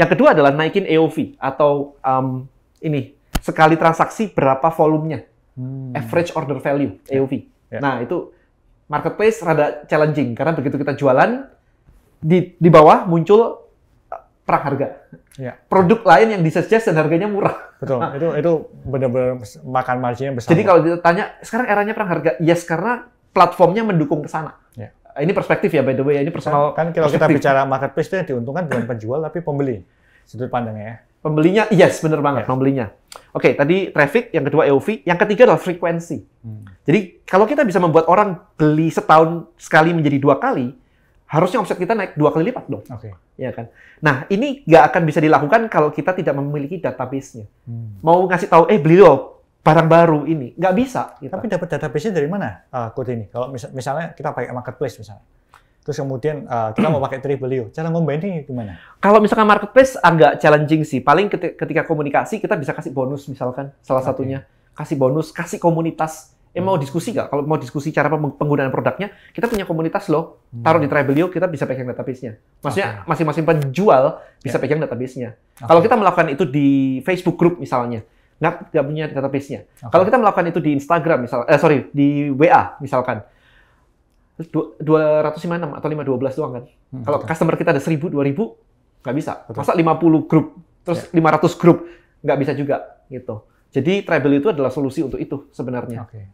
Yang kedua adalah naikin AOV atau um, ini sekali transaksi berapa volumenya, hmm. average order value yeah. AOV. Yeah. Nah itu marketplace rada challenging karena begitu kita jualan di di bawah muncul perang harga. Ya. Produk lain yang disuggest dan harganya murah. Betul. Itu itu benar-benar makan marginnya besar. Jadi kalau ditanya sekarang eranya perang harga, yes karena platformnya mendukung ke sana. Ya. Ini perspektif ya by the way, ya. ini kan- personal. Kan, kan kalau kita bicara marketplace itu yang diuntungkan bukan penjual tapi pembeli. Sudut pandangnya ya. Pembelinya yes benar banget yes. pembelinya. Oke, okay, tadi traffic, yang kedua EOV, yang ketiga adalah frekuensi. Hmm. Jadi kalau kita bisa membuat orang beli setahun sekali menjadi dua kali, harusnya omset kita naik dua kali lipat dong. Oke. Okay. Ya kan. Nah ini nggak akan bisa dilakukan kalau kita tidak memiliki database-nya. Hmm. Mau ngasih tahu, eh beli dong barang baru ini, nggak bisa. Kita. Tapi dapat database-nya dari mana uh, ah, kode ini? Kalau mis misalnya kita pakai marketplace misalnya. Terus kemudian uh, kita mau pakai Trivelio, cara membanding gimana? Kalau misalkan marketplace agak challenging sih. Paling ketika komunikasi kita bisa kasih bonus misalkan salah okay. satunya. Kasih bonus, kasih komunitas Eh, mau diskusi nggak? Kalau mau diskusi cara penggunaan produknya, kita punya komunitas loh. Taruh di hmm. Tribelio, kita bisa pegang database-nya. Maksudnya masing masing-masing penjual bisa ya. pegang database-nya. Okay. Kalau kita melakukan itu di Facebook group misalnya, nggak, punya database-nya. Okay. Kalau kita melakukan itu di Instagram misal, eh sorry, di WA misalkan, 256 atau 512 doang kan. Hmm, Kalau okay. customer kita ada 1000, 2000, nggak bisa. Betul. Masa 50 grup, terus yeah. 500 grup, nggak bisa juga gitu. Jadi Tribelio itu adalah solusi untuk itu sebenarnya. Okay.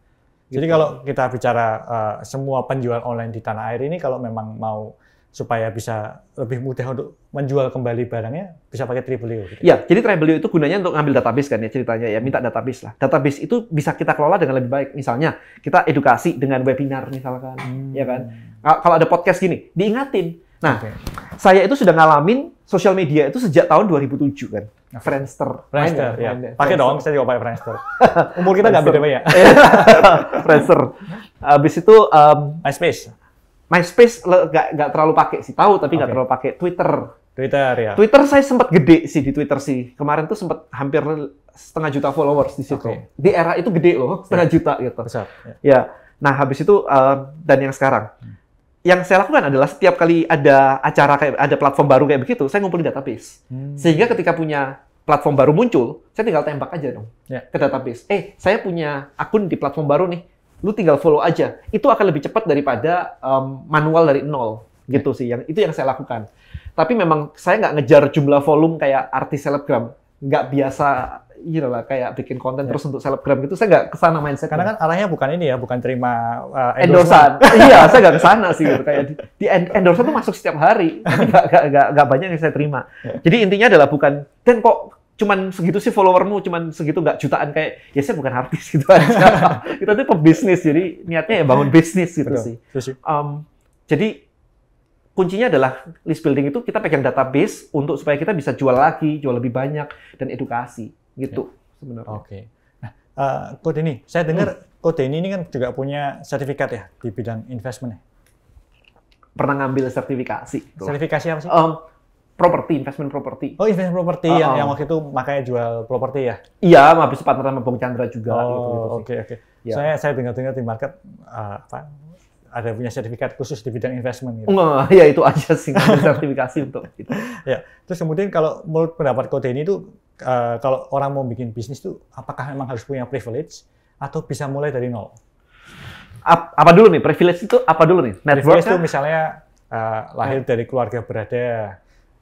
Jadi gitu. kalau kita bicara uh, semua penjual online di tanah air ini kalau memang mau supaya bisa lebih mudah untuk menjual kembali barangnya bisa pakai Tribelio. Gitu. Ya, jadi Tribelio itu gunanya untuk ngambil database kan ya ceritanya ya, minta hmm. database lah. Database itu bisa kita kelola dengan lebih baik. Misalnya kita edukasi dengan webinar misalkan, hmm. ya kan. Hmm. Kalau ada podcast gini, diingatin. Nah, okay. saya itu sudah ngalamin sosial media itu sejak tahun 2007 kan. Nah, Friendster. Friendster, ya. Iya. Pakai dong, saya juga pakai Friendster. Umur kita nggak beda ya. Friendster. Habis itu um, MySpace. MySpace nggak nggak terlalu pakai sih, tahu tapi nggak okay. terlalu pakai Twitter. Twitter ya. Twitter saya sempat gede sih di Twitter sih. Kemarin tuh sempat hampir setengah juta followers di situ. Okay. Di era itu gede loh, setengah yeah. juta gitu. Besar. Ya. ya. Nah, habis itu uh, dan yang sekarang. Hmm yang saya lakukan adalah setiap kali ada acara kayak ada platform baru kayak begitu, saya ngumpulin database. Hmm. Sehingga ketika punya platform baru muncul, saya tinggal tembak aja dong yeah. ke database. Eh, saya punya akun di platform baru nih, lu tinggal follow aja. Itu akan lebih cepat daripada um, manual dari nol gitu ya. sih. Yang itu yang saya lakukan. Tapi memang saya nggak ngejar jumlah volume kayak artis selebgram, nggak biasa know iya lah kayak bikin konten iya. terus untuk selebgram gitu saya nggak kesana mindset karena kan arahnya bukan ini ya bukan terima uh, eh, endorsan iya saya nggak kesana sih gitu, kayak di, di endorsan tuh masuk setiap hari nggak banyak yang saya terima iya. jadi intinya adalah bukan dan kok cuman segitu sih followermu cuman segitu nggak jutaan kayak ya saya bukan artis gitu aja kita tuh pebisnis jadi niatnya ya bangun bisnis gitu sih jadi kuncinya adalah list building itu kita pegang database untuk supaya kita bisa jual lagi jual lebih banyak dan edukasi gitu ya, sebenarnya. Oke. Okay. Nah, uh, eh, Ko Denny, saya dengar hmm. Ko Denny ini kan juga punya sertifikat ya di bidang investment ya? Pernah ngambil sertifikasi. Tuh. Sertifikasi apa sih? Um, properti, investment properti. Oh, investment properti uh -oh. yang, yang waktu itu makanya jual properti ya? Iya, habis sepatutnya sama Bung Chandra juga. Oh, oke, oke. Okay, Saya saya dengar-dengar di market, uh, apa, ada punya sertifikat khusus di bidang investment gitu. Oh, ya itu aja sih sertifikasi untuk itu. Ya. Terus kemudian kalau menurut pendapat Kode ini itu uh, kalau orang mau bikin bisnis tuh apakah memang harus punya privilege atau bisa mulai dari nol? Ap, apa dulu nih privilege itu apa dulu nih? Network privilege itu misalnya uh, lahir eh. dari keluarga berada.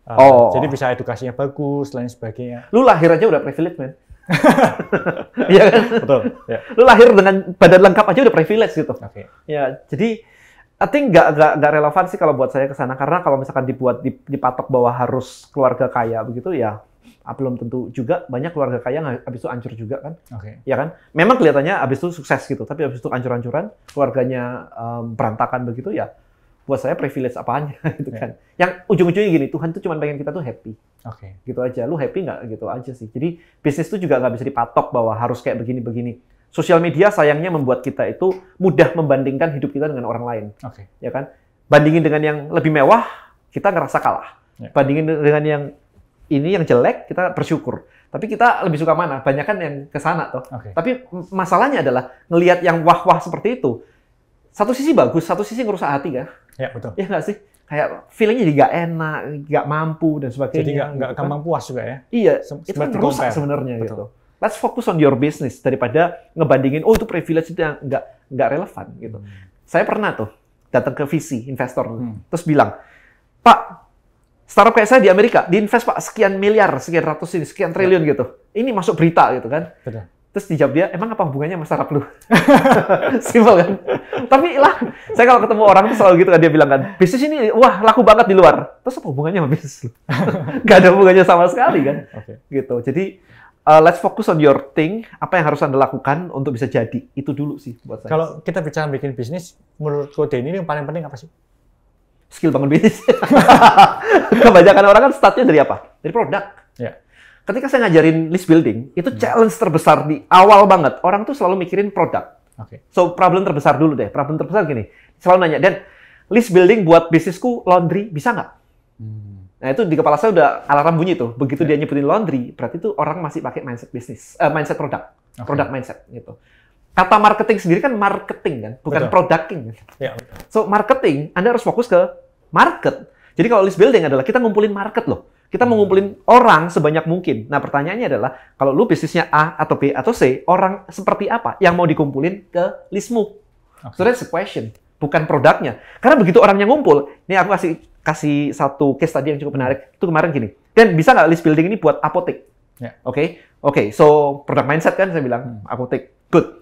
Uh, oh. Jadi bisa edukasinya bagus, lain sebagainya. Lu lahir aja udah privilege, men. Iya kan? Betul. Ya. Lu lahir dengan badan lengkap aja udah privilege gitu. Oke. Okay. Ya, jadi I think nggak nggak nggak relevan sih kalau buat saya ke sana karena kalau misalkan dibuat dipatok bahwa harus keluarga kaya begitu ya Ah, belum tentu juga banyak keluarga kaya habis itu hancur juga kan. Okay. Ya kan? Memang kelihatannya habis itu sukses gitu, tapi habis itu hancur-hancuran, keluarganya um, berantakan begitu ya. Buat saya privilege apaan ya, gitu yeah. kan. Yang ujung-ujungnya gini, Tuhan tuh cuma pengen kita tuh happy. Oke. Okay. Gitu aja. Lu happy nggak gitu aja sih. Jadi bisnis tuh juga nggak bisa dipatok bahwa harus kayak begini-begini. Sosial media sayangnya membuat kita itu mudah membandingkan hidup kita dengan orang lain. Oke. Okay. Ya kan? Bandingin dengan yang lebih mewah, kita ngerasa kalah. Ya. Bandingin dengan yang ini yang jelek kita bersyukur. Tapi kita lebih suka mana? Banyak kan yang ke sana toh. Okay. Tapi masalahnya adalah ngelihat yang wah-wah seperti itu. Satu sisi bagus, satu sisi ngerusak hati kan? Ya betul. Ya nggak sih? Kayak feelingnya jadi nggak enak, nggak mampu dan sebagainya. Jadi nggak nggak gitu kan? gampang puas juga ya? Iya, itu kan rusak sebenarnya gitu. Let's focus on your business daripada ngebandingin oh itu privilege itu yang nggak nggak relevan gitu. Hmm. Saya pernah tuh datang ke visi investor hmm. terus bilang, Pak startup kayak saya di Amerika, diinvest pak sekian miliar, sekian ratus ini, sekian triliun ya. gitu. Ini masuk berita gitu kan. Betul. Terus dijawab dia, emang apa hubungannya sama startup lu? Simpel kan? Tapi lah, saya kalau ketemu orang tuh selalu gitu kan, dia bilang kan, bisnis ini wah laku banget di luar. Terus apa hubungannya sama bisnis lu? Gak ada hubungannya sama sekali kan? Okay. Gitu, jadi uh, let's focus on your thing, apa yang harus Anda lakukan untuk bisa jadi. Itu dulu sih buat saya. Kalau kita bicara bikin bisnis, menurut Kode ini yang paling penting apa sih? skill bangun bisnis. Kebanyakan orang kan startnya dari apa? Dari produk. Yeah. Ketika saya ngajarin list building, itu hmm. challenge terbesar di awal banget. Orang tuh selalu mikirin produk. Okay. So problem terbesar dulu deh. Problem terbesar gini, selalu nanya, dan list building buat bisnisku laundry bisa nggak? Hmm. Nah itu di kepala saya udah alarm bunyi tuh. Begitu yeah. dia nyebutin laundry, berarti tuh orang masih pakai mindset bisnis, uh, mindset produk, okay. produk mindset gitu kata marketing sendiri kan marketing kan, bukan betul. producting. Ya. So marketing, Anda harus fokus ke market. Jadi kalau list building adalah kita ngumpulin market loh. Kita hmm. ngumpulin orang sebanyak mungkin. Nah pertanyaannya adalah, kalau lu bisnisnya A atau B atau C, orang seperti apa yang mau dikumpulin ke listmu? Okay. So that's the question. Bukan produknya. Karena begitu orangnya ngumpul, ini aku kasih kasih satu case tadi yang cukup menarik. Itu kemarin gini, dan bisa nggak list building ini buat apotek? Ya. Oke, yeah. oke. Okay? Okay, so product mindset kan saya bilang hmm. apotek, good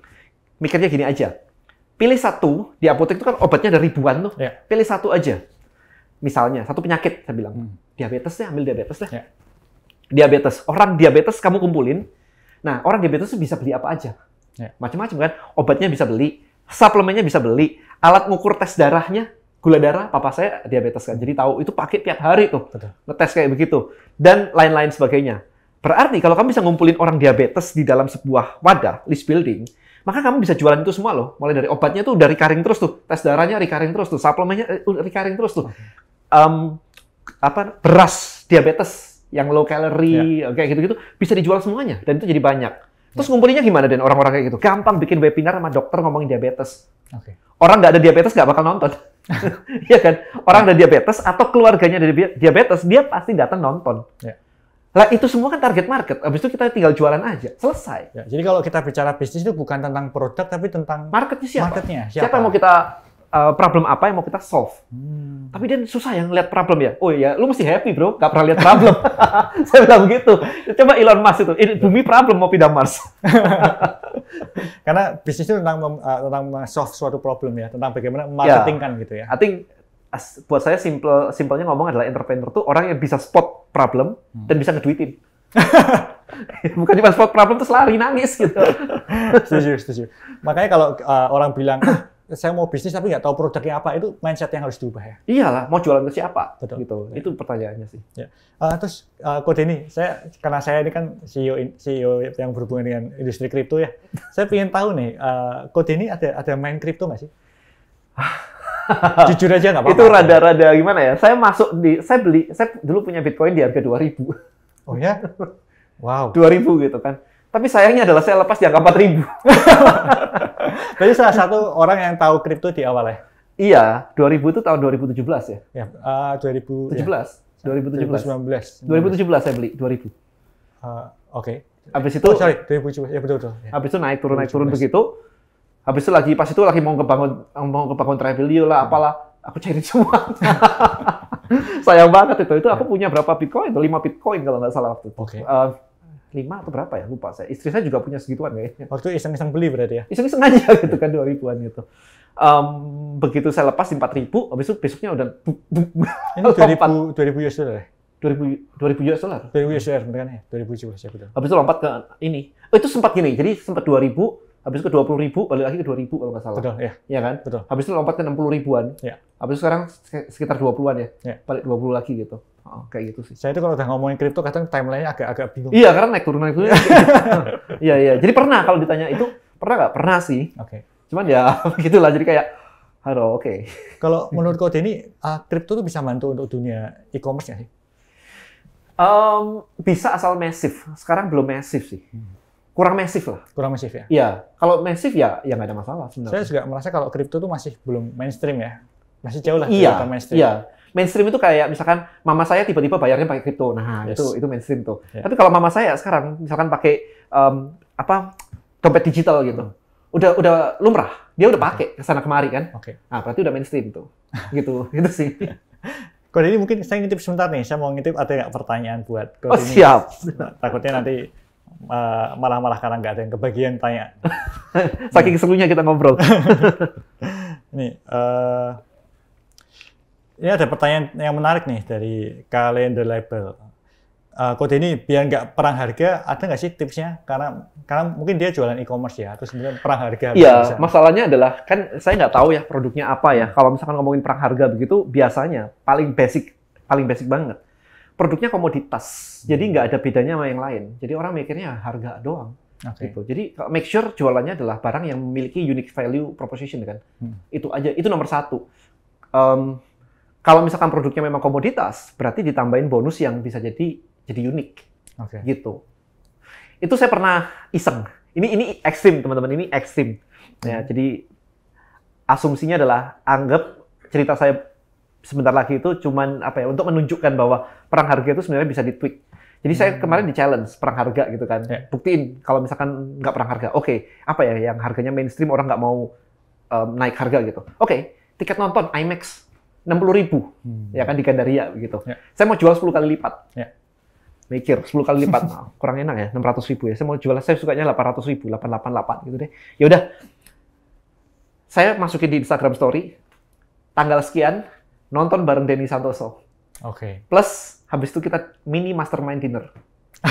mikirnya gini aja. Pilih satu, di apotek itu kan obatnya ada ribuan tuh. Yeah. Pilih satu aja. Misalnya, satu penyakit, saya bilang. Hmm. Diabetes deh, ambil diabetes deh. Yeah. Diabetes. Orang diabetes kamu kumpulin. Nah, orang diabetes bisa beli apa aja. Yeah. Macam-macam kan. Obatnya bisa beli, suplemennya bisa beli, alat ngukur tes darahnya, gula darah, papa saya diabetes kan. Jadi tahu itu pakai tiap hari tuh. Betul. Ngetes kayak begitu. Dan lain-lain sebagainya. Berarti kalau kamu bisa ngumpulin orang diabetes di dalam sebuah wadah, list building, maka kamu bisa jualan itu semua loh. Mulai dari obatnya tuh dari karing terus tuh, tes darahnya recurring terus tuh, suplemennya eh, recurring terus tuh. Um, apa beras diabetes yang low calorie yeah. Ya. kayak gitu-gitu bisa dijual semuanya dan itu jadi banyak. Terus ya. ngumpulinnya gimana dan orang-orang kayak gitu? Gampang bikin webinar sama dokter ngomongin diabetes. Okay. Orang nggak ada diabetes nggak bakal nonton. Iya kan? Orang ada diabetes atau keluarganya ada diabetes, dia pasti datang nonton. Yeah. Lah itu semua kan target market. Habis itu kita tinggal jualan aja, selesai. Ya, jadi kalau kita bicara bisnis itu bukan tentang produk tapi tentang marketnya siapa? Marketnya siapa? Siapa yang mau kita uh, problem apa yang mau kita solve? Hmm. Tapi dia susah yang lihat problem ya. Oh iya, lu mesti happy bro, gak pernah lihat problem. Saya bilang gitu. Coba Elon Musk itu, ini bumi problem mau pindah Mars. Karena bisnis itu tentang uh, tentang solve suatu problem ya, tentang bagaimana ya. marketing ya. gitu ya. I think buat saya simple simpelnya ngomong adalah entrepreneur tuh orang yang bisa spot problem hmm. dan bisa ngeduitin. Bukan cuma spot problem terus lari nangis gitu. setuju, setuju. Makanya kalau uh, orang bilang ah, saya mau bisnis tapi nggak tahu produknya apa itu mindset yang harus diubah ya. Iyalah, mau jualan ke siapa? Betul. Gitu. Ya. Itu pertanyaannya sih. Ya. Uh, terus uh, kode ini, saya karena saya ini kan CEO CEO yang berhubungan dengan industri kripto ya. saya ingin tahu nih, uh, kode ini ada ada main kripto nggak sih? Ah, Jujur aja nggak apa-apa. Itu rada-rada gimana ya? Saya masuk di, saya beli, saya dulu punya Bitcoin di harga 2000. Oh ya? Wow. 2000 gitu kan. Tapi sayangnya adalah saya lepas di angka 4000. Jadi salah satu orang yang tahu kripto di awal ya? Iya, 2000 itu tahun 2017 ya. Ya, uh, ah, 2017. Ya. 2017. 2019. 2017 saya beli 2000. Uh, ah, Oke. Okay. Habis oh, itu oh, sorry, 2017. Ya betul betul. Ya. Habis itu naik turun 2017. naik turun begitu habis itu lagi pas itu lagi mau kebangun mau kebangun Travelio lah hmm. apalah aku cairin semua sayang banget itu itu aku ya. punya berapa bitcoin itu lima bitcoin kalau nggak salah waktu itu okay. uh, lima atau berapa ya lupa saya istri saya juga punya segituan kayaknya waktu iseng-iseng beli berarti ya iseng-iseng aja gitu kan dua ribuan gitu um, begitu saya lepas empat ribu habis itu besoknya udah dua ribu dua ribu ya sudah dua ribu dua ribu US dollar dua ribu US dollar kan ya dua ribu US dollar ya, habis itu lompat ke ini oh itu sempat gini jadi sempat dua ribu habis ke 20 ribu, balik lagi ke 2 ribu kalau nggak salah. Betul, ya. Iya kan? Betul. Habis itu lompat ke 60 ribuan. Ya. Habis itu sekarang sekitar 20-an ya. ya. Balik 20 lagi gitu. Oh, kayak gitu sih. Saya itu kalau udah ngomongin kripto kadang timelinenya agak-agak bingung. Iya, karena naik turun naik turun. Iya, iya. Jadi pernah kalau ditanya itu pernah nggak? Pernah sih. Oke. Okay. Cuman ya gitulah jadi kayak halo, oke. Okay. kalau menurut kau ini ah, kripto uh, tuh bisa bantu untuk dunia e-commerce nggak sih? Um, bisa asal masif. Sekarang belum masif sih. Hmm kurang masif lah. Kurang masif ya. Iya, kalau masif ya ya nggak ada masalah sebenarnya. Saya juga merasa kalau kripto tuh masih belum mainstream ya. Masih jauh lah iya, mainstream. Iya. Mainstream itu kayak misalkan mama saya tiba-tiba bayarnya pakai kripto. Nah, yes. itu itu mainstream tuh. Yeah. Tapi kalau mama saya sekarang misalkan pakai um, apa dompet digital gitu. Hmm. Udah udah lumrah. Dia udah pakai okay. ke sana kemari kan. Oke. Okay. Nah, berarti udah mainstream tuh. gitu. gitu sih. kalau ini mungkin saya ngintip sebentar nih. Saya mau ngintip ada nggak pertanyaan buat Kode oh, ini? siap. Takutnya nanti Eh, malah-malah karena nggak ada yang kebagian tanya. Saking serunya kita ngobrol. ini, uh, ini ada pertanyaan yang menarik nih dari kalender label. Uh, kode ini biar nggak perang harga, ada nggak sih tipsnya? Karena karena mungkin dia jualan e-commerce ya, terus kemudian perang harga. Iya, masalahnya adalah kan saya nggak tahu ya produknya apa ya. Kalau misalkan ngomongin perang harga begitu, biasanya paling basic, paling basic banget produknya komoditas. Jadi hmm. nggak ada bedanya sama yang lain. Jadi orang mikirnya harga doang. Okay. Gitu. Jadi eh, make sure jualannya adalah barang yang memiliki unique value proposition kan. Hmm. Itu aja. Itu nomor satu. Um, kalau misalkan produknya memang komoditas, berarti ditambahin bonus yang bisa jadi jadi unik. Okay. Gitu. Itu saya pernah iseng. Ini ini ekstrim teman-teman. Ini ekstrim. Ya, hmm. jadi asumsinya adalah anggap cerita saya sebentar lagi itu cuman apa ya untuk menunjukkan bahwa perang harga itu sebenarnya bisa ditweak. Jadi hmm. saya kemarin di challenge perang harga gitu kan, yeah. buktiin kalau misalkan nggak perang harga, oke okay, apa ya yang harganya mainstream orang nggak mau um, naik harga gitu. Oke okay, tiket nonton IMAX enam puluh ribu hmm. ya kan di Gandaria gitu. Yeah. Saya mau jual 10 kali lipat. Yeah. Mikir 10 kali lipat nah, kurang enak ya 600 ribu ya. Saya mau jual saya sukanya 800 ribu 888 gitu deh. Yaudah saya masukin di Instagram Story tanggal sekian nonton bareng Denny Santoso. Oke. Okay. Plus habis itu kita mini mastermind dinner.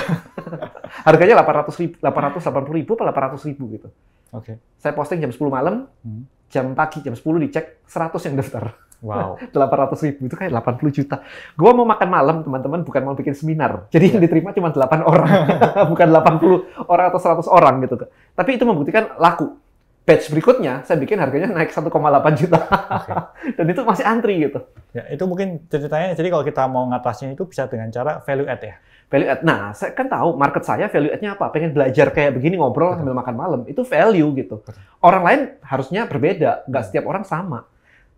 Harganya 800 ribu, 880 ribu apa 800 ribu gitu. Oke. Okay. Saya posting jam 10 malam, hmm. jam pagi jam 10 dicek 100 yang daftar. Wow. 800 ribu itu kayak 80 juta. Gua mau makan malam teman-teman, bukan mau bikin seminar. Jadi yeah. yang diterima cuma 8 orang, bukan 80 orang atau 100 orang gitu. Tapi itu membuktikan laku batch berikutnya saya bikin harganya naik 1,8 juta. Okay. Dan itu masih antri gitu. Ya, itu mungkin ceritanya jadi kalau kita mau ngatasnya itu bisa dengan cara value add ya. Value add. Nah, saya kan tahu market saya value add-nya apa? Pengen belajar kayak begini ngobrol Betul. sambil makan malam, itu value gitu. Betul. Orang lain harusnya berbeda, nggak hmm. setiap orang sama.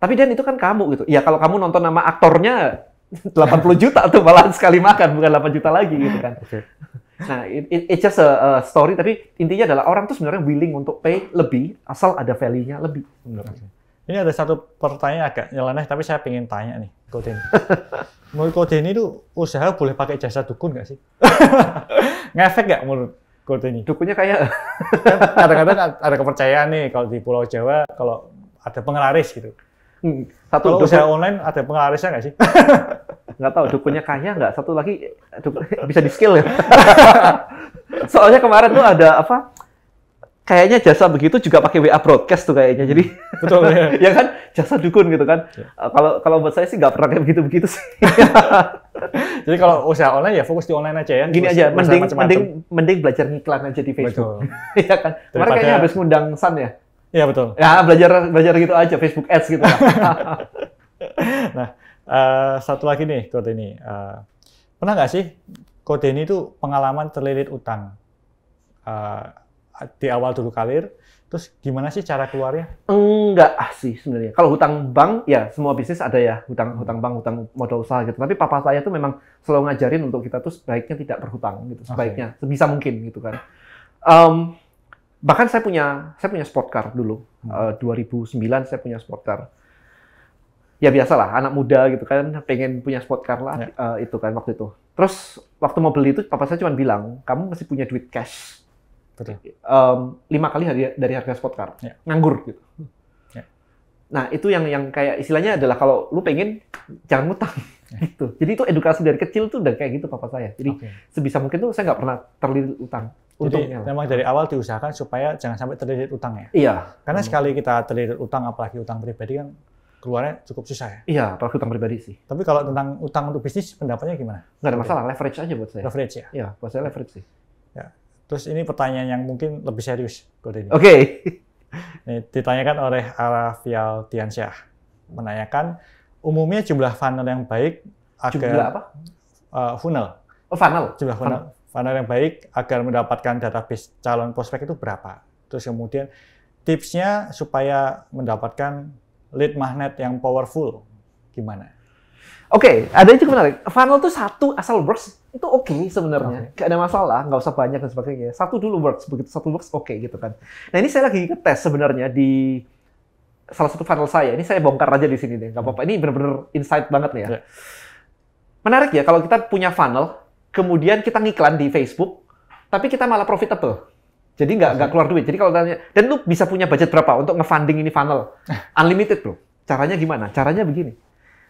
Tapi dan itu kan kamu gitu. Ya kalau kamu nonton nama aktornya 80 juta tuh malah sekali makan bukan 8 juta lagi gitu kan. Okay. Nah, it, it, it's just a, a story, tapi intinya adalah orang tuh sebenarnya willing untuk pay lebih, asal ada value-nya lebih. Sebenarnya. Ini ada satu pertanyaan agak nyeleneh, tapi saya pengen tanya nih, Coach Denny. menurut Denny itu usaha boleh pakai jasa dukun nggak sih? Ngefek nggak menurut Coach Denny? Dukunnya kayak... Kan kadang-kadang ada kepercayaan nih, kalau di Pulau Jawa, kalau ada pengelaris gitu. Hmm. Satu Kalau usaha online ada pengarisnya nggak sih? nggak tahu dukunnya kaya nggak satu lagi dukun, bisa di skill ya soalnya kemarin tuh ada apa kayaknya jasa begitu juga pakai WA broadcast tuh kayaknya jadi hmm. betul ya, ya kan jasa dukun gitu kan iya. eh, kalau ya. kalau buat saya sih nggak pernah kayak begitu begitu sih jadi kalau usaha online ya fokus di online aja ya gini aja mending mending mending belajar ngiklan aja di Facebook ya kan Mereka kayaknya habis ngundang sun ya Iya betul. Ya belajar belajar gitu aja Facebook Ads gitu. nah uh, satu lagi nih Kode ini uh, pernah nggak sih Kode ini tuh pengalaman terlilit utang uh, di awal dulu kalir. Terus gimana sih cara keluarnya? Enggak sih sebenarnya. Kalau hutang bank, ya semua bisnis ada ya hutang hutang bank, hutang modal usaha gitu. Tapi papa saya tuh memang selalu ngajarin untuk kita tuh sebaiknya tidak berhutang gitu, sebaiknya okay. sebisa mungkin gitu kan. Um, bahkan saya punya saya punya sport car dulu hmm. uh, eh, 2009 saya punya sport car ya biasalah anak muda gitu kan pengen punya sport car lah ya. uh, itu kan waktu itu terus waktu mau beli itu papa saya cuma bilang kamu masih punya duit cash Betul. Um, lima kali hari, dari harga sport car ya. nganggur gitu ya. nah itu yang yang kayak istilahnya adalah kalau lu pengen jangan ngutang itu. Jadi itu edukasi dari kecil tuh udah kayak gitu papa saya. Jadi okay. sebisa mungkin tuh saya nggak pernah terlilit utang. Jadi memang dari awal diusahakan supaya jangan sampai terlilit utang ya. Iya. Karena hmm. sekali kita terlilit utang apalagi utang pribadi kan keluarnya cukup susah ya. Iya, apalagi utang pribadi sih. Tapi kalau tentang utang untuk bisnis pendapatnya gimana? Nggak ada masalah, leverage aja buat saya. Leverage ya. Iya, buat saya leverage sih. Ya. Terus ini pertanyaan yang mungkin lebih serius kode ini. Oke. Okay. ditanyakan oleh Arafial Tiansyah menanyakan umumnya jumlah funnel yang baik agar jumlah apa? Uh, funnel. Oh, funnel. Jumlah funnel. funnel. Funnel yang baik agar mendapatkan database calon prospek itu berapa. Terus kemudian tipsnya supaya mendapatkan lead magnet yang powerful gimana? Oke, okay, ada yang cukup menarik. Funnel tuh satu asal works itu oke okay sebenarnya, okay. ada masalah, nggak usah banyak dan sebagainya. Satu dulu works, begitu satu works oke okay, gitu kan. Nah ini saya lagi ngetes sebenarnya di salah satu funnel saya. Ini saya bongkar aja di sini deh, nggak apa-apa. Ini benar-benar insight banget nih ya. ya. Menarik ya kalau kita punya funnel, kemudian kita ngiklan di Facebook, tapi kita malah profitable. Jadi nggak nggak keluar duit. Jadi kalau tanya, dan lu bisa punya budget berapa untuk ngefunding ini funnel? Unlimited bro. Caranya gimana? Caranya begini.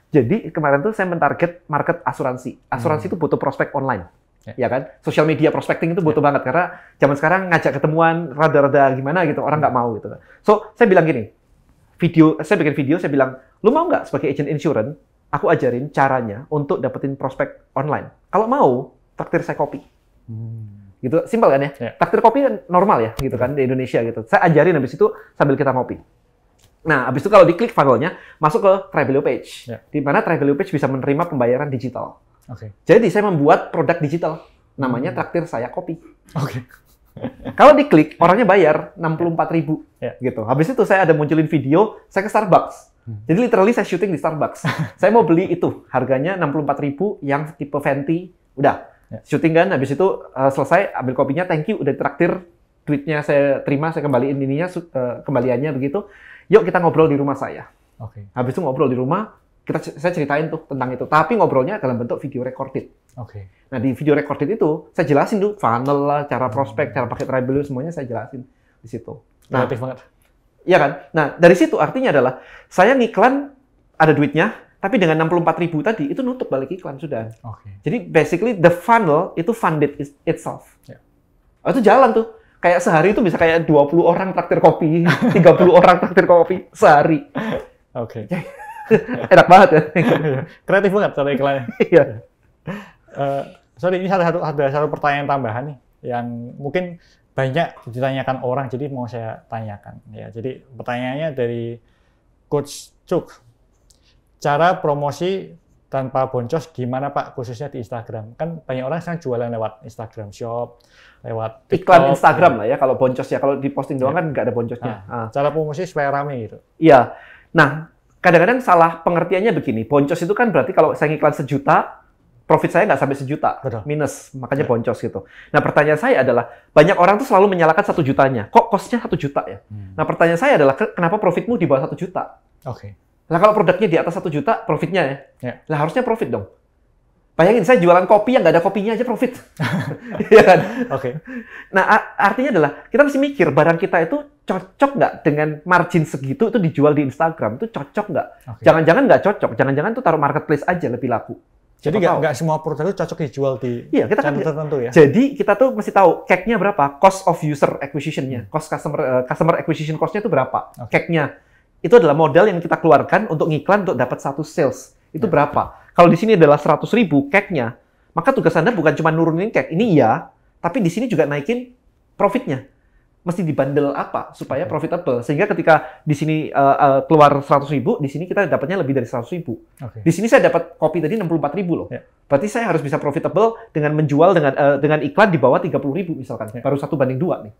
Jadi kemarin tuh saya mentarget market asuransi. Asuransi hmm. butuh prospek online. Yeah. Ya kan, social media prospecting itu butuh yeah. banget karena zaman sekarang ngajak ketemuan rada-rada gimana gitu orang hmm. nggak hmm. mau gitu. So saya bilang gini, video, saya bikin video, saya bilang, lu mau nggak sebagai agent insurance, aku ajarin caranya untuk dapetin prospek online. Kalau mau, traktir saya kopi. Hmm. Gitu, simpel kan ya? Yeah. Traktir kopi kan normal ya, gitu kan, di Indonesia gitu. Saya ajarin habis itu sambil kita ngopi. Nah, habis itu kalau diklik funnelnya, masuk ke Travelio page. Yeah. Di mana Travelio page bisa menerima pembayaran digital. Okay. Jadi saya membuat produk digital, namanya hmm. traktir saya kopi. Okay. Kalau diklik, orangnya bayar 64 ribu. Yeah. Gitu. Habis itu saya ada munculin video, saya ke Starbucks. Hmm. Jadi literally saya syuting di Starbucks. saya mau beli itu, harganya 64 ribu yang tipe Fenty. Udah, yeah. syuting kan, habis itu uh, selesai, ambil kopinya, thank you, udah traktir tweetnya saya terima, saya kembaliin ininya, uh, kembaliannya begitu. Yuk kita ngobrol di rumah saya. Okay. Habis itu ngobrol di rumah, kita saya ceritain tuh tentang itu. Tapi ngobrolnya dalam bentuk video recorded. Oke. Okay. Nah di video recorded itu saya jelasin tuh funnel lah, cara prospek, hmm. cara pakai tribal semuanya saya jelasin di situ. Nah, Kreatif banget. Iya kan? Nah dari situ artinya adalah saya ngiklan ada duitnya, tapi dengan 64 ribu tadi itu nutup balik iklan sudah. Okay. Jadi basically the funnel itu funded itself. Yeah. Oh, itu jalan tuh. Kayak sehari itu bisa kayak 20 orang traktir kopi, 30 orang traktir kopi sehari. Oke. Okay. Enak banget ya. Kreatif banget cara iklannya. Iya. Ya. Eh, sorry ini satu, satu, ada satu pertanyaan tambahan nih yang mungkin banyak ditanyakan orang jadi mau saya tanyakan ya jadi pertanyaannya dari coach Cuk cara promosi tanpa boncos gimana pak khususnya di Instagram kan banyak orang sekarang jualan lewat Instagram Shop lewat TikTok, iklan gitu. Instagram lah ya kalau boncos ya kalau diposting doang ya. kan nggak ada boncosnya nah, ah. cara promosi supaya rame gitu iya nah kadang-kadang salah pengertiannya begini boncos itu kan berarti kalau saya iklan sejuta profit saya nggak sampai sejuta Betul. minus makanya ya. boncos gitu. Nah pertanyaan saya adalah banyak orang tuh selalu menyalahkan satu jutanya. Kok kosnya satu juta ya? Hmm. Nah pertanyaan saya adalah kenapa profitmu di bawah satu juta? Oke. Okay. Nah kalau produknya di atas satu juta profitnya ya? ya. Nah harusnya profit dong. Bayangin saya jualan kopi yang nggak ada kopinya aja profit. Iya kan? Oke. Okay. Nah artinya adalah kita mesti mikir barang kita itu cocok nggak dengan margin segitu itu dijual di Instagram itu cocok nggak? Okay. Jangan-jangan nggak cocok, jangan-jangan tuh taruh marketplace aja lebih laku. Jadi nggak semua produk itu cocok dijual di iya, kita kan channel kan, tertentu ya. Jadi kita tuh mesti tahu cac berapa, cost of user acquisitionnya, nya hmm. cost customer uh, customer acquisition costnya nya itu berapa, okay. Itu adalah modal yang kita keluarkan untuk ngiklan untuk dapat satu sales. Itu yeah. berapa? Kalau di sini adalah seratus ribu cac maka tugas Anda bukan cuma nurunin CAC. Ini iya, tapi di sini juga naikin profitnya mesti dibandel apa supaya profitable sehingga ketika di sini uh, uh, keluar 100 ribu di sini kita dapatnya lebih dari 100 ribu okay. di sini saya dapat kopi tadi 64 ribu loh yeah. berarti saya harus bisa profitable dengan menjual dengan uh, dengan iklan di bawah 30 ribu misalkan yeah. baru satu banding dua nih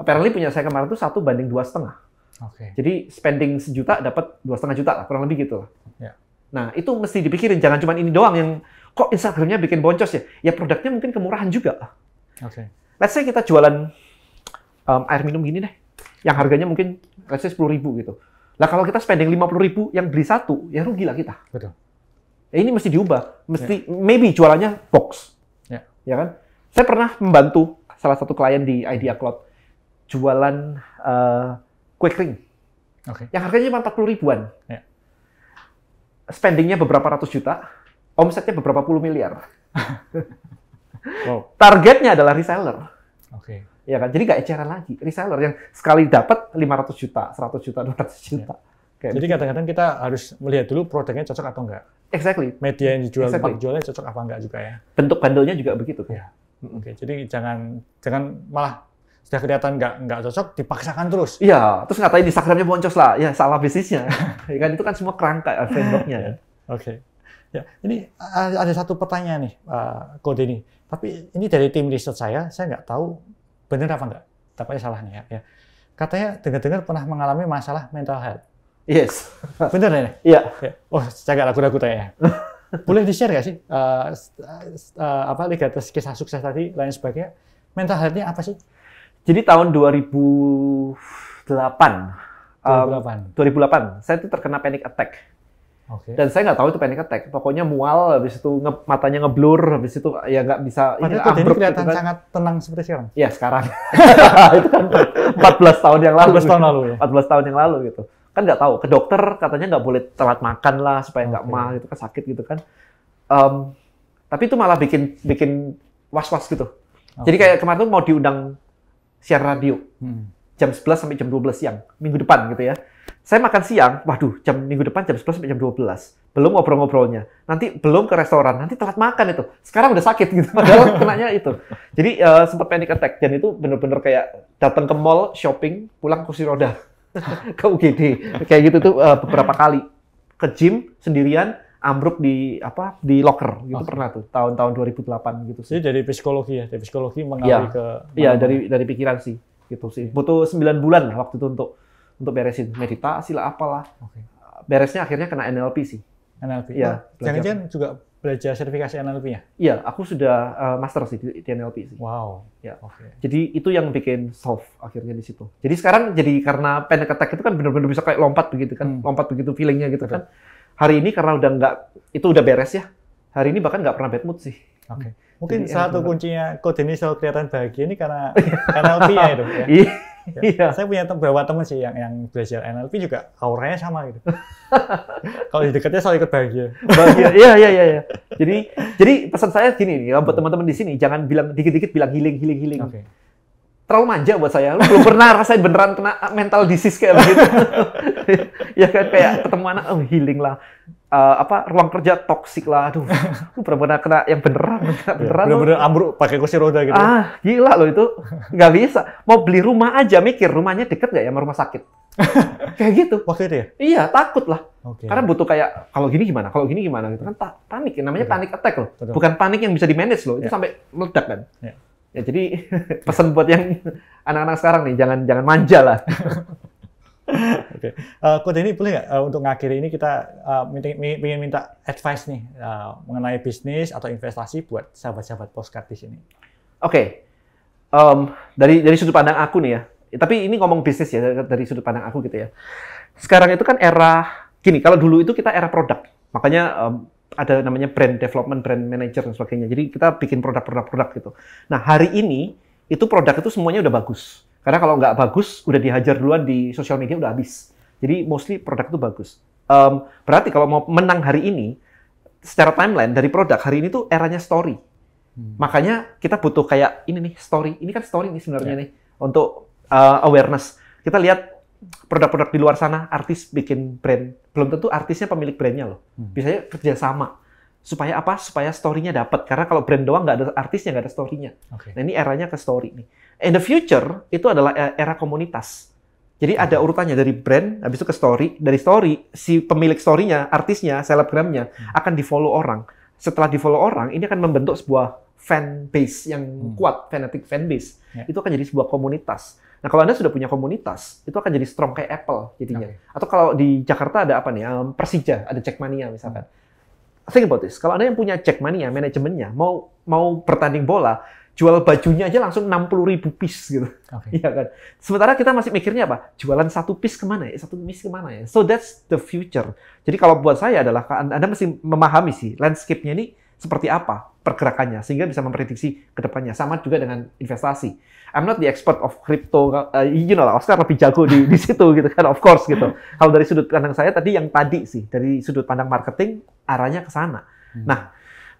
apparently punya saya kemarin tuh satu banding dua setengah okay. jadi spending sejuta dapat dua setengah juta lah kurang lebih gitu lah yeah. nah itu mesti dipikirin jangan cuma ini doang yang kok Instagramnya bikin boncos ya ya produknya mungkin kemurahan juga okay. let's say kita jualan um, air minum gini deh, yang harganya mungkin let's say 10 ribu gitu. Lah kalau kita spending 50 ribu, yang beli satu, ya rugi lah kita. Betul. Ya, ini mesti diubah. Mesti, yeah. maybe jualannya box. Yeah. Ya kan? Saya pernah membantu salah satu klien di Idea hmm. Cloud jualan uh, eh, quick ring. Okay. Yang harganya cuma 40 ribuan. Yeah. Spendingnya beberapa ratus juta, omsetnya beberapa puluh miliar. wow. Targetnya adalah reseller. Okay. Ya kan? Jadi nggak eceran lagi. Reseller yang sekali dapat 500 juta, 100 juta, 200 ya. juta. Ya. Jadi gitu. kadang-kadang kita harus melihat dulu produknya cocok atau enggak. Exactly. Media yang dijual, exactly. jualnya cocok apa enggak juga ya. Bentuk bandelnya juga begitu. Kan? Ya. Oke, jadi jangan jangan malah sudah kelihatan nggak nggak cocok dipaksakan terus. Iya, terus tahu ngatain Instagramnya boncos lah, ya salah bisnisnya. ya kan itu kan semua kerangka eh, vendornya. ya. Oke. Okay. Ya, ini ada satu pertanyaan nih, uh, eh, Kode ini. Tapi ini dari tim riset saya, saya nggak tahu Bener apa enggak? Tapi salah ya. ya. Katanya dengar-dengar pernah mengalami masalah mental health. Yes. Bener ya? Iya. Yeah. Oh, secara lagu-lagu tanya. Boleh di-share nggak sih uh, uh, apa ligatus kisah sukses tadi lain sebagainya? Mental health-nya apa sih? Jadi tahun 2008 2008. Um, 2008. Saya itu terkena panic attack. Okay. Dan saya nggak tahu itu panic attack. Pokoknya mual, habis itu nge matanya ngeblur, habis itu ya nggak bisa. Padahal itu Denny kelihatan gitu kan. sangat tenang seperti sekarang. Iya sekarang. itu kan 14 tahun yang lalu. 14 tahun lalu ya. 14 tahun yang lalu gitu. Kan nggak tahu. Ke dokter katanya nggak boleh telat makan lah supaya nggak okay. mah gitu kan sakit gitu kan. Um, tapi itu malah bikin bikin was-was gitu. Okay. Jadi kayak kemarin tuh mau diundang siar radio. Hmm. Jam 11 sampai jam 12 siang, minggu depan gitu ya saya makan siang, waduh, jam minggu depan jam 11 sampai jam 12. Belum ngobrol-ngobrolnya. Nanti belum ke restoran, nanti telat makan itu. Sekarang udah sakit gitu, padahal kenanya itu. Jadi uh, sempat panic attack, dan itu bener-bener kayak datang ke mall, shopping, pulang kursi roda. ke UGD. Kayak gitu tuh uh, beberapa kali. Ke gym sendirian, ambruk di apa di locker gitu oh. pernah tuh tahun-tahun 2008 gitu sih. Jadi dari psikologi ya, dari psikologi iya. mengalami ya. ke Iya, dari dari pikiran sih gitu sih. Butuh 9 bulan lah waktu itu untuk untuk beresin ah. meditasi lah apalah. Okay. Beresnya akhirnya kena NLP sih. NLP. Iya. Oh, Jangan-jangan juga belajar sertifikasi NLP ya? Iya, aku sudah uh, master sih di, di NLP sih. Wow. Ya. Okay. Jadi itu yang bikin soft akhirnya di situ. Jadi sekarang jadi karena panic attack itu kan benar-benar bisa kayak lompat begitu kan, hmm. lompat begitu feelingnya gitu kan. Betul. kan. Hari ini karena udah nggak itu udah beres ya. Hari ini bahkan nggak pernah bad mood sih. Oke. Okay. Hmm. Mungkin Jadi, satu kuncinya kok Denny selalu kelihatan bahagia ini karena NLP nya itu. Ya? Iya ya. Iya. Saya punya tem beberapa teman sih yang yang belajar NLP juga auranya sama gitu. Kalau di dekatnya selalu ikut bahagia. Bahagia. Iya iya iya ya. Jadi jadi pesan saya gini nih buat hmm. teman-teman di sini jangan bilang dikit-dikit bilang healing healing healing. Okay. Terlalu manja buat saya. Lu belum pernah rasain beneran kena mental disease kayak begitu. ya kan kayak ketemu anak oh, healing lah uh, apa ruang kerja toksik lah aduh lu pernah kena yang beneran kena iya, beneran bener-bener ambruk pakai kursi roda gitu ya. ah gila lo itu nggak bisa mau beli rumah aja mikir rumahnya deket gak ya sama rumah sakit kayak gitu waktu itu ya iya takut lah okay. karena butuh kayak kalau gini gimana kalau gini gimana gitu kan panik namanya Betul. panik attack loh bukan panik yang bisa di manage loh itu ya. sampai meledak kan ya, ya jadi pesan buat yang anak-anak sekarang nih jangan jangan manja lah Oke, okay. uh, Kode ini boleh nggak uh, untuk ngakhiri ini kita uh, ingin minta advice nih uh, mengenai bisnis atau investasi buat sahabat-sahabat postcard di sini. Oke, okay. um, dari dari sudut pandang aku nih ya. ya tapi ini ngomong bisnis ya dari sudut pandang aku gitu ya. Sekarang itu kan era gini. Kalau dulu itu kita era produk, makanya um, ada namanya brand development, brand manager dan sebagainya. Jadi kita bikin produk-produk-produk gitu. Nah hari ini itu produk itu semuanya udah bagus karena kalau nggak bagus, udah dihajar duluan di sosial media udah habis. Jadi mostly produk itu bagus. Um, berarti kalau mau menang hari ini, secara timeline dari produk hari ini tuh eranya story. Hmm. Makanya kita butuh kayak ini nih story. Ini kan story nih sebenarnya yeah. nih untuk uh, awareness. Kita lihat produk-produk di luar sana artis bikin brand belum tentu artisnya pemilik brandnya loh hmm. biasanya kerja sama supaya apa supaya storynya dapat karena kalau brand doang nggak ada artisnya nggak ada storynya okay. nah ini eranya ke story nih in the future itu adalah e-, era komunitas. Jadi ada hmm. urutannya dari brand, habis itu ke story, dari story si pemilik storynya, artisnya, selebgramnya hmm. akan di follow orang. Setelah di follow orang, ini akan membentuk sebuah fan base yang hmm. kuat, fanatic fan base. Yeah. Itu akan jadi sebuah komunitas. Nah kalau anda sudah punya komunitas, itu akan jadi strong kayak Apple jadinya. Okay. Atau kalau di Jakarta ada apa nih? Um, Persija ada Jackmania misalkan. Hmm. Think about this. Kalau anda yang punya Jackmania, manajemennya mau mau bertanding bola, jual bajunya aja langsung 60 ribu piece gitu. Okay. Iya kan. Sementara kita masih mikirnya apa? Jualan satu piece kemana ya? Satu piece kemana ya? So that's the future. Jadi kalau buat saya adalah Anda mesti memahami sih landscape-nya ini seperti apa pergerakannya sehingga bisa memprediksi ke depannya sama juga dengan investasi. I'm not the expert of crypto, uh, you know lah, Oscar lebih jago di, di situ gitu kan, of course gitu. Kalau dari sudut pandang saya tadi yang tadi sih, dari sudut pandang marketing arahnya ke sana. Hmm. Nah,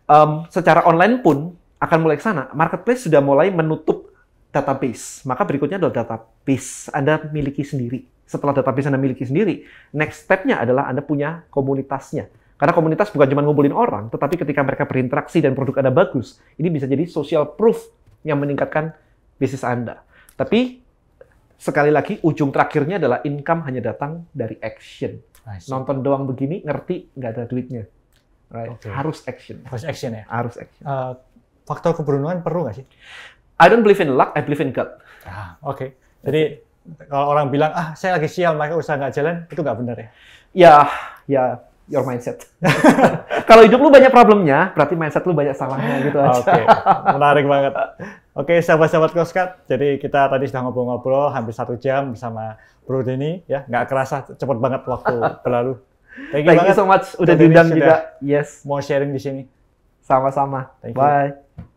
um, secara online pun akan mulai ke sana. Marketplace sudah mulai menutup database. Maka berikutnya adalah database Anda miliki sendiri. Setelah database Anda miliki sendiri, next step-nya adalah Anda punya komunitasnya. Karena komunitas bukan cuma ngumpulin orang, tetapi ketika mereka berinteraksi dan produk Anda bagus, ini bisa jadi social proof yang meningkatkan bisnis Anda. Tapi sekali lagi ujung terakhirnya adalah income hanya datang dari action. Nonton doang begini, ngerti nggak ada duitnya. Right. Okay. Harus action. Harus action ya. Harus action. Uh, faktor keberuntungan perlu nggak sih? I don't believe in luck, I believe in God. Ah, oke. Okay. Jadi kalau orang bilang ah saya lagi sial maka usaha nggak jalan itu nggak benar ya? Ya, ya your mindset. kalau hidup lu banyak problemnya, berarti mindset lu banyak salahnya gitu aja. Oke, okay. menarik banget. Oke, okay, sahabat-sahabat Koskat, jadi kita tadi sudah ngobrol-ngobrol hampir satu jam bersama Bro Denny, ya nggak kerasa cepet banget waktu berlalu. Thank you, Thank you so much udah diundang juga. Yes. Mau sharing di sini. Sama-sama. Bye. You.